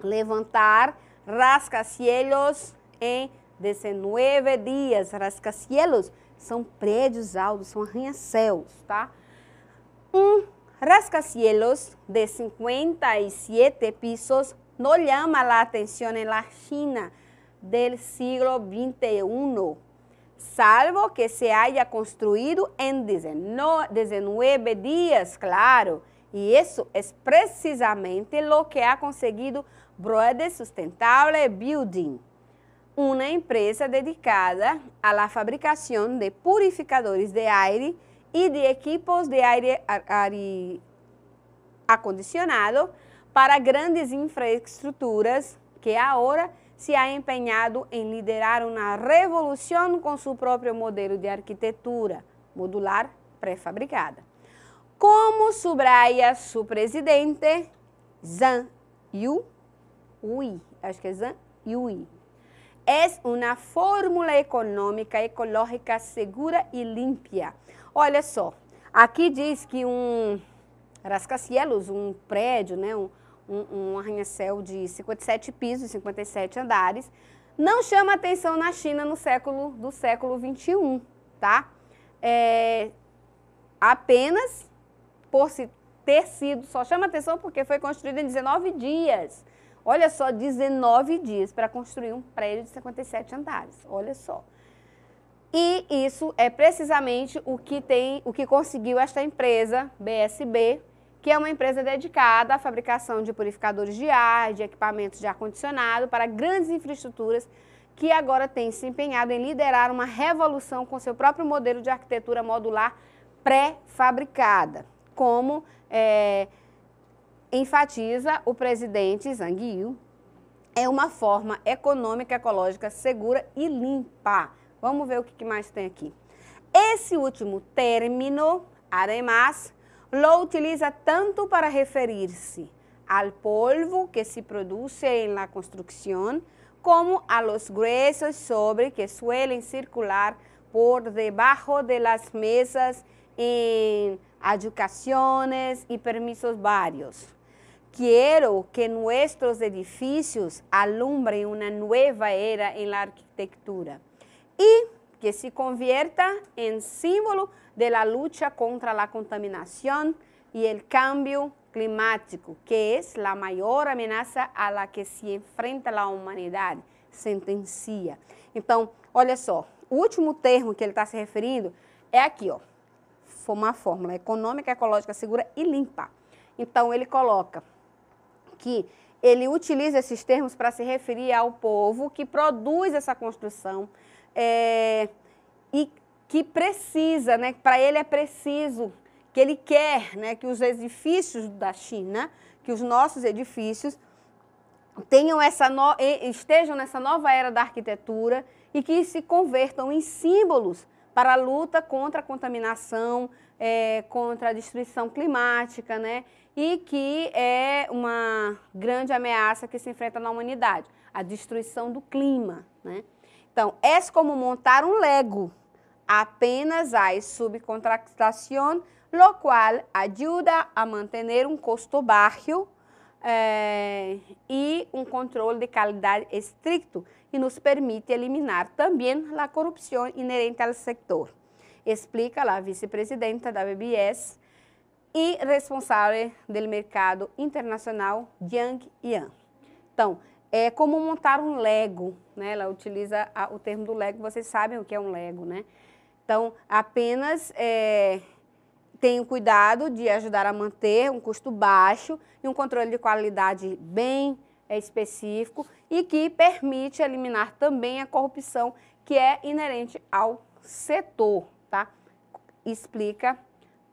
Levantar rascacielos em 19 dias, rascacielos são prédios altos, são arranha-céus, tá? Um rascacielos de 57 pisos não chama a atenção na China do século XXI, salvo que se haya construído em 19 dias, claro. E isso é precisamente o que ha conseguido Broad Sustentable Building uma empresa dedicada à la de purificadores de aire e de equipos de aire, acondicionado para grandes infraestruturas que agora se ha empenhado em liderar uma revolução com seu próprio modelo de arquitetura modular pré-fabricada. Como sobraia seu presidente, Zan Yu, Yui, acho que é Zhang Yui, é uma fórmula econômica, ecológica, segura e limpa. Olha só, aqui diz que um rascacielos, um prédio, né, um, um, um arranha-céu de 57 pisos, 57 andares, não chama atenção na China no século do século 21, tá? É, apenas por se ter sido, só chama atenção porque foi construído em 19 dias. Olha só, 19 dias para construir um prédio de 57 andares. Olha só. E isso é precisamente o que tem, o que conseguiu esta empresa, BSB, que é uma empresa dedicada à fabricação de purificadores de ar, de equipamentos de ar-condicionado para grandes infraestruturas, que agora tem se empenhado em liderar uma revolução com seu próprio modelo de arquitetura modular pré-fabricada, como é, enfatiza o presidente Zhang Yu, é uma forma econômica, ecológica, segura e limpa. Vamos ver o que mais tem aqui. Esse último término, además, lo utiliza tanto para referir-se ao polvo que se produz em la construção, como a los gruesos sobre que suelen circular por debajo de las mesas em educaciones e permisos vários. Quero que nossos edifícios alumbrem uma nova era em la arquitectura e que se convierta en símbolo de la lucha contra la contaminación y el cambio climático, que es la mayor amenaza a la que se enfrenta a humanidade, sentencia. Então, olha só, o último termo que ele está se referindo é aqui, ó, uma fórmula econômica, ecológica, segura e limpa. Então, ele coloca que ele utiliza esses termos para se referir ao povo que produz essa construção é, e que precisa, né, para ele é preciso, que ele quer né, que os edifícios da China, que os nossos edifícios, tenham essa no, estejam nessa nova era da arquitetura e que se convertam em símbolos para a luta contra a contaminação, é, contra a destruição climática, né? e que é uma grande ameaça que se enfrenta na humanidade, a destruição do clima. Né? Então, é como montar um Lego, apenas a subcontratação, lo qual ajuda a manter um custo baixo eh, e um controle de qualidade estricto e nos permite eliminar também a corrupção inerente ao setor. Explica a vice-presidenta da BBS, e responsável do mercado internacional Yang Yan. Então, é como montar um Lego, né? Ela utiliza a, o termo do Lego, vocês sabem o que é um Lego, né? Então, apenas é, tenho cuidado de ajudar a manter um custo baixo e um controle de qualidade bem é, específico e que permite eliminar também a corrupção que é inerente ao setor, tá? Explica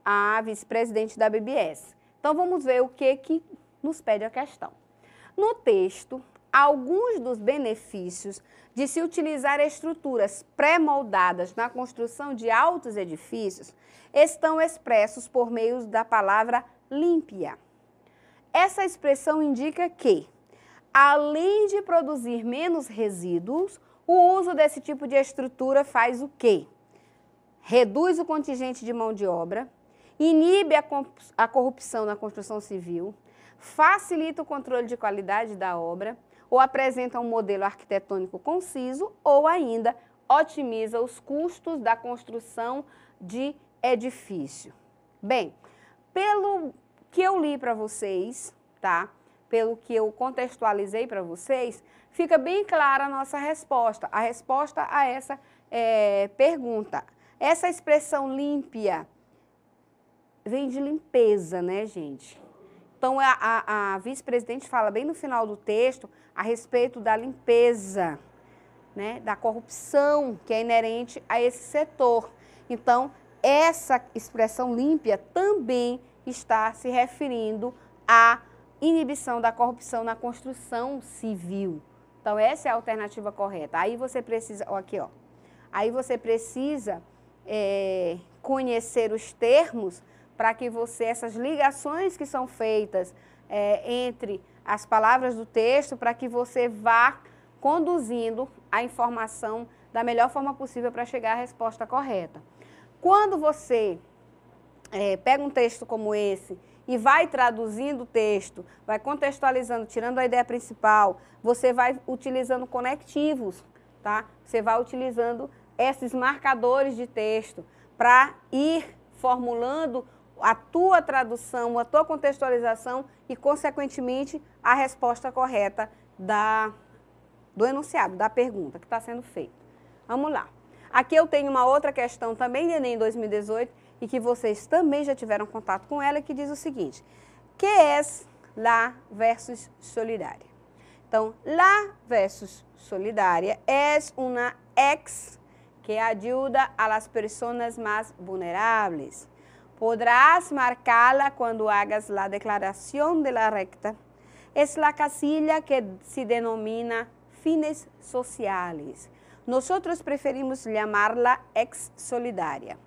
a vice-presidente da BBS. Então vamos ver o que, que nos pede a questão. No texto, alguns dos benefícios de se utilizar estruturas pré-moldadas na construção de altos edifícios estão expressos por meio da palavra limpia. Essa expressão indica que, além de produzir menos resíduos, o uso desse tipo de estrutura faz o quê? Reduz o contingente de mão de obra, inibe a corrupção na construção civil, facilita o controle de qualidade da obra, ou apresenta um modelo arquitetônico conciso, ou ainda otimiza os custos da construção de edifício. Bem, pelo que eu li para vocês, tá? Pelo que eu contextualizei para vocês, fica bem clara a nossa resposta, a resposta a essa é, pergunta. Essa expressão límpia, vem de limpeza, né, gente? Então, é a, a, a vice-presidente fala bem no final do texto a respeito da limpeza, né, da corrupção que é inerente a esse setor. Então, essa expressão límpia também está se referindo à inibição da corrupção na construção civil. Então, essa é a alternativa correta. Aí você precisa, ó, aqui, ó. Aí você precisa é, conhecer os termos para que você, essas ligações que são feitas é, entre as palavras do texto, para que você vá conduzindo a informação da melhor forma possível para chegar à resposta correta. Quando você é, pega um texto como esse e vai traduzindo o texto, vai contextualizando, tirando a ideia principal, você vai utilizando conectivos, tá? Você vai utilizando esses marcadores de texto para ir formulando a tua tradução, a tua contextualização e, consequentemente, a resposta correta da, do enunciado, da pergunta que está sendo feita. Vamos lá. Aqui eu tenho uma outra questão também de Enem 2018 e que vocês também já tiveram contato com ela, que diz o seguinte: que é lá versus solidária. Então, lá versus solidária é uma ex que ajuda a las personas mais vulneráveis. Podrás marcarla cuando hagas la declaración de la recta. Es la casilla que se denomina fines sociales. Nosotros preferimos llamarla ex solidaria,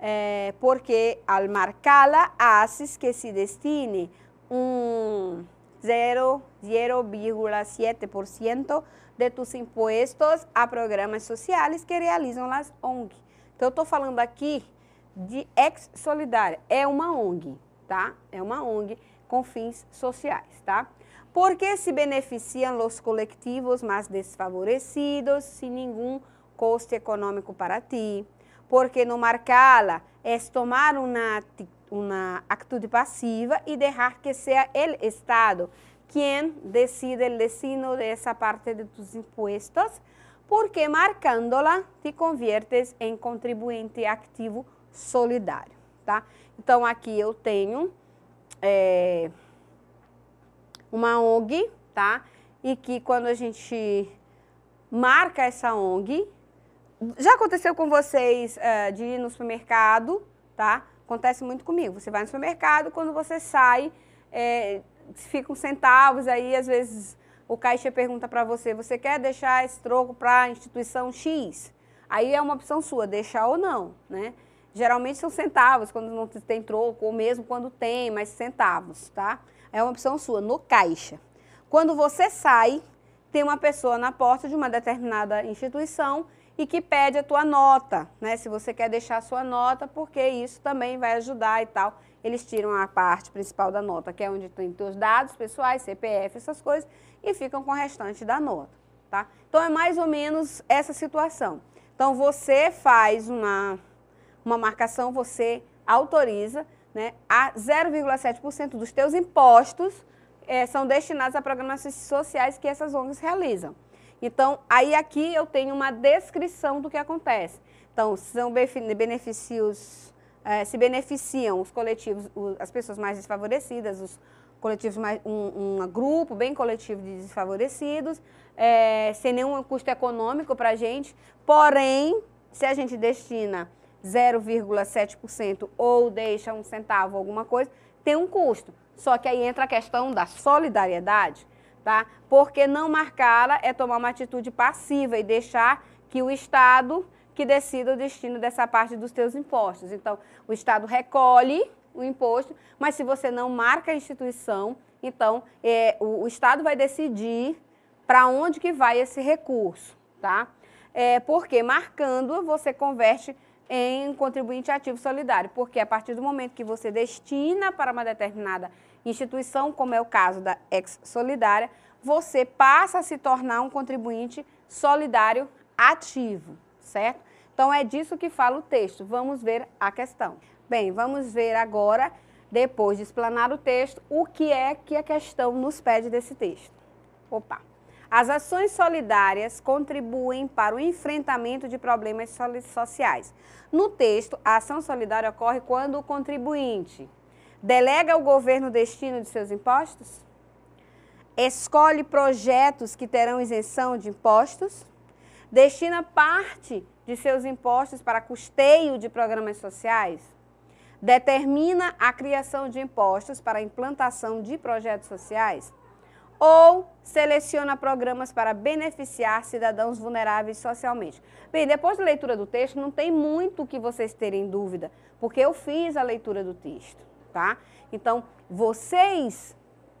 eh, porque al marcarla haces que se destine un 0,7% de tus impuestos a programas sociales que realizan las ONG. Entonces, estoy hablando falando de Ex Solidária. É uma ONG, tá? É uma ONG com fins sociais, tá? Porque se beneficiam os colectivos mais desfavorecidos, sem nenhum custo econômico para ti. Porque no marcá-la é tomar uma, uma atitude passiva e deixar que seja o Estado quem decida o destino dessa parte de tus impostos, porque marcando-la te conviertes em contribuinte ativo solidário, tá? Então, aqui eu tenho é, uma ONG, tá? E que quando a gente marca essa ONG, já aconteceu com vocês é, de ir no supermercado, tá? Acontece muito comigo. Você vai no supermercado, quando você sai, é, ficam centavos aí, às vezes o caixa pergunta para você, você quer deixar esse troco para a instituição X? Aí é uma opção sua, deixar ou não, né? Geralmente são centavos, quando não tem troco, ou mesmo quando tem, mas centavos, tá? É uma opção sua, no caixa. Quando você sai, tem uma pessoa na porta de uma determinada instituição e que pede a tua nota, né? Se você quer deixar a sua nota, porque isso também vai ajudar e tal. Eles tiram a parte principal da nota, que é onde tem teus dados pessoais, CPF, essas coisas, e ficam com o restante da nota, tá? Então é mais ou menos essa situação. Então você faz uma uma marcação, você autoriza né, a 0,7% dos teus impostos é, são destinados a programas sociais que essas ONGs realizam. Então, aí aqui eu tenho uma descrição do que acontece. Então, são benefícios, é, eh, se beneficiam os coletivos, as pessoas mais desfavorecidas, os coletivos mais, um, um grupo bem coletivo de desfavorecidos, é, sem nenhum custo econômico para a gente. Porém, se a gente destina 0,7% ou deixa um centavo, alguma coisa, tem um custo. Só que aí entra a questão da solidariedade, tá? Porque não marcá-la é tomar uma atitude passiva e deixar que o Estado que decida o destino dessa parte dos teus impostos. Então, o Estado recolhe o imposto, mas se você não marca a instituição, então é, o, o Estado vai decidir para onde que vai esse recurso, tá? É, porque marcando você converte em contribuinte ativo solidário, porque a partir do momento que você destina para uma determinada instituição, como é o caso da Ex Solidária, você passa a se tornar um contribuinte solidário ativo, certo? Então é disso que fala o texto. Vamos ver a questão. Bem, vamos ver agora, depois de explanar o texto, o que é que a questão nos pede desse texto. Opa! As ações solidárias contribuem para o enfrentamento de problemas sociais. No texto, a ação solidária ocorre quando o contribuinte delega ao governo o destino de seus impostos, escolhe projetos que terão isenção de impostos, destina parte de seus impostos para custeio de programas sociais, determina a criação de impostos para implantação de projetos sociais ou seleciona programas para beneficiar cidadãos vulneráveis socialmente. Bem, depois da leitura do texto, não tem muito que vocês terem dúvida, porque eu fiz a leitura do texto, tá? Então, vocês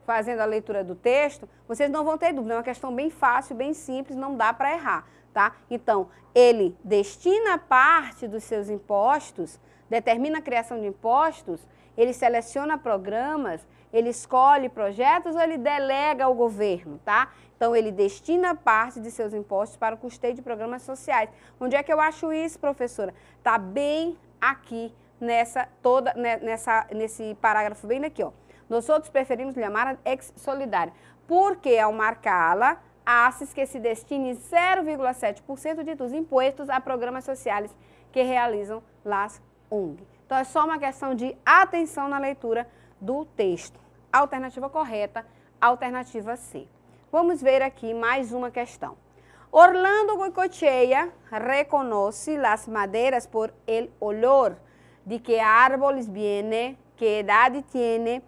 fazendo a leitura do texto, vocês não vão ter dúvida, é uma questão bem fácil, bem simples, não dá para errar, tá? Então, ele destina parte dos seus impostos, determina a criação de impostos, ele seleciona programas ele escolhe projetos ou ele delega ao governo, tá? Então, ele destina parte de seus impostos para o custeio de programas sociais. Onde é que eu acho isso, professora? Está bem aqui nessa toda né, nessa nesse parágrafo bem daqui, ó. Nós outros preferimos chamar ex solidária, porque ao marcá-la, ASSES que se destine 0,7% de dos impostos a programas sociais que realizam las ONG. Então é só uma questão de atenção na leitura do texto alternativa correta, alternativa C. Vamos ver aqui mais uma questão. Orlando Goicoechea reconoce as madeiras por el olor de que árboles viene, que idade tiene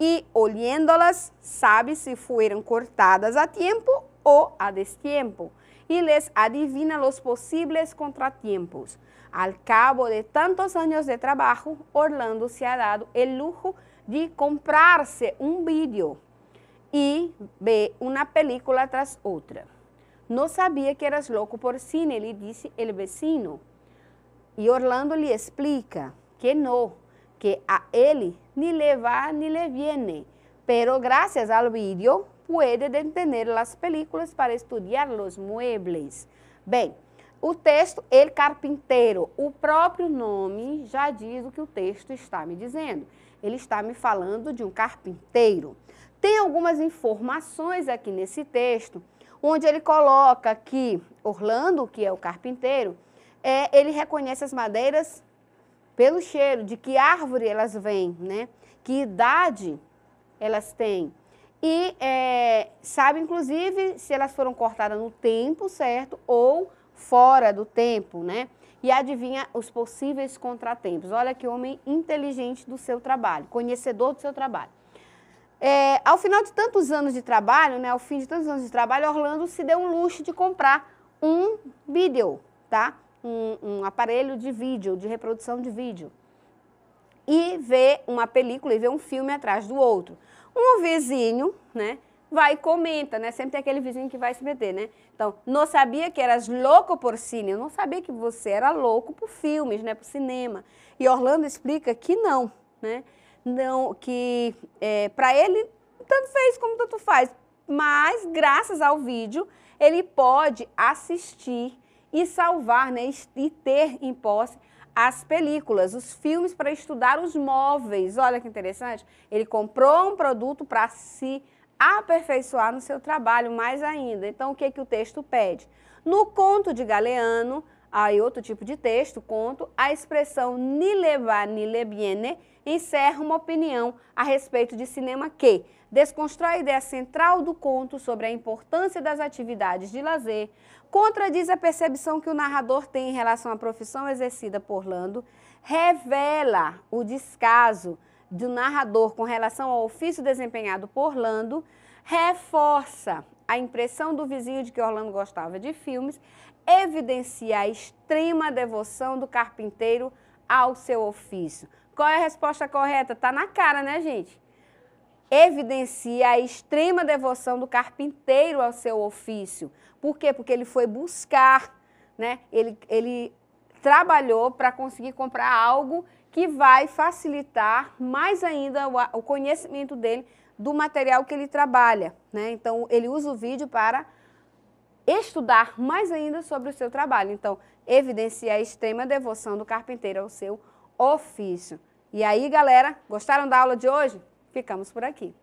e, olhando-las sabe se foram cortadas a tempo ou a destiempo e les adivina os possíveis contratiempos. Al cabo de tantos anos de trabalho Orlando se ha dado el lujo de de comprar-se um vídeo e ver uma película tras outra. Não sabia que eras louco por cine, ele disse o vecino. E Orlando lhe explica que não, que a ele nem le va ni le viene, pero gracias al vídeo puede detener as películas para estudar os muebles. Bem, o texto El Carpinteiro, o próprio nome já diz o que o texto está me dizendo ele está me falando de um carpinteiro. Tem algumas informações aqui nesse texto, onde ele coloca que Orlando, que é o carpinteiro, é, ele reconhece as madeiras pelo cheiro, de que árvore elas vêm, né? que idade elas têm. E é, sabe, inclusive, se elas foram cortadas no tempo certo ou fora do tempo, né? e adivinha os possíveis contratempos. Olha que homem inteligente do seu trabalho, conhecedor do seu trabalho. É, ao final de tantos anos de trabalho, né, ao fim de tantos anos de trabalho, Orlando se deu um luxo de comprar um vídeo, tá? Um, um, aparelho de vídeo, de reprodução de vídeo. E ver uma película e ver um filme atrás do outro. Um vizinho, né? vai e comenta, né? Sempre tem aquele vizinho que vai se meter, né? Então, não sabia que eras louco por cine, eu não sabia que você era louco por filmes, né? Por cinema. E Orlando explica que não, né? Não, que é, para ele tanto fez como tanto faz, mas graças ao vídeo ele pode assistir e salvar, né, e ter em posse as películas, os filmes para estudar os móveis. Olha que interessante, ele comprou um produto para se si aperfeiçoar no seu trabalho mais ainda. Então, o que, que o texto pede? No conto de Galeano, aí outro tipo de texto, conto, a expressão ni le ni le viene encerra uma opinião a respeito de cinema que desconstrói a ideia central do conto sobre a importância das atividades de lazer, contradiz a percepção que o narrador tem em relação à profissão exercida por Lando, revela o descaso do narrador com relação ao ofício desempenhado por Orlando reforça a impressão do vizinho de que Orlando gostava de filmes, evidencia a extrema devoção do carpinteiro ao seu ofício. Qual é a resposta correta? Tá na cara, né, gente? Evidencia a extrema devoção do carpinteiro ao seu ofício. Por quê? Porque ele foi buscar, né? Ele, ele trabalhou para conseguir comprar algo que vai facilitar mais ainda o, o conhecimento dele do material que ele trabalha. Né? Então, ele usa o vídeo para estudar mais ainda sobre o seu trabalho. Então, evidencia a extrema devoção do carpinteiro ao seu ofício. E aí, galera, gostaram da aula de hoje? Ficamos por aqui.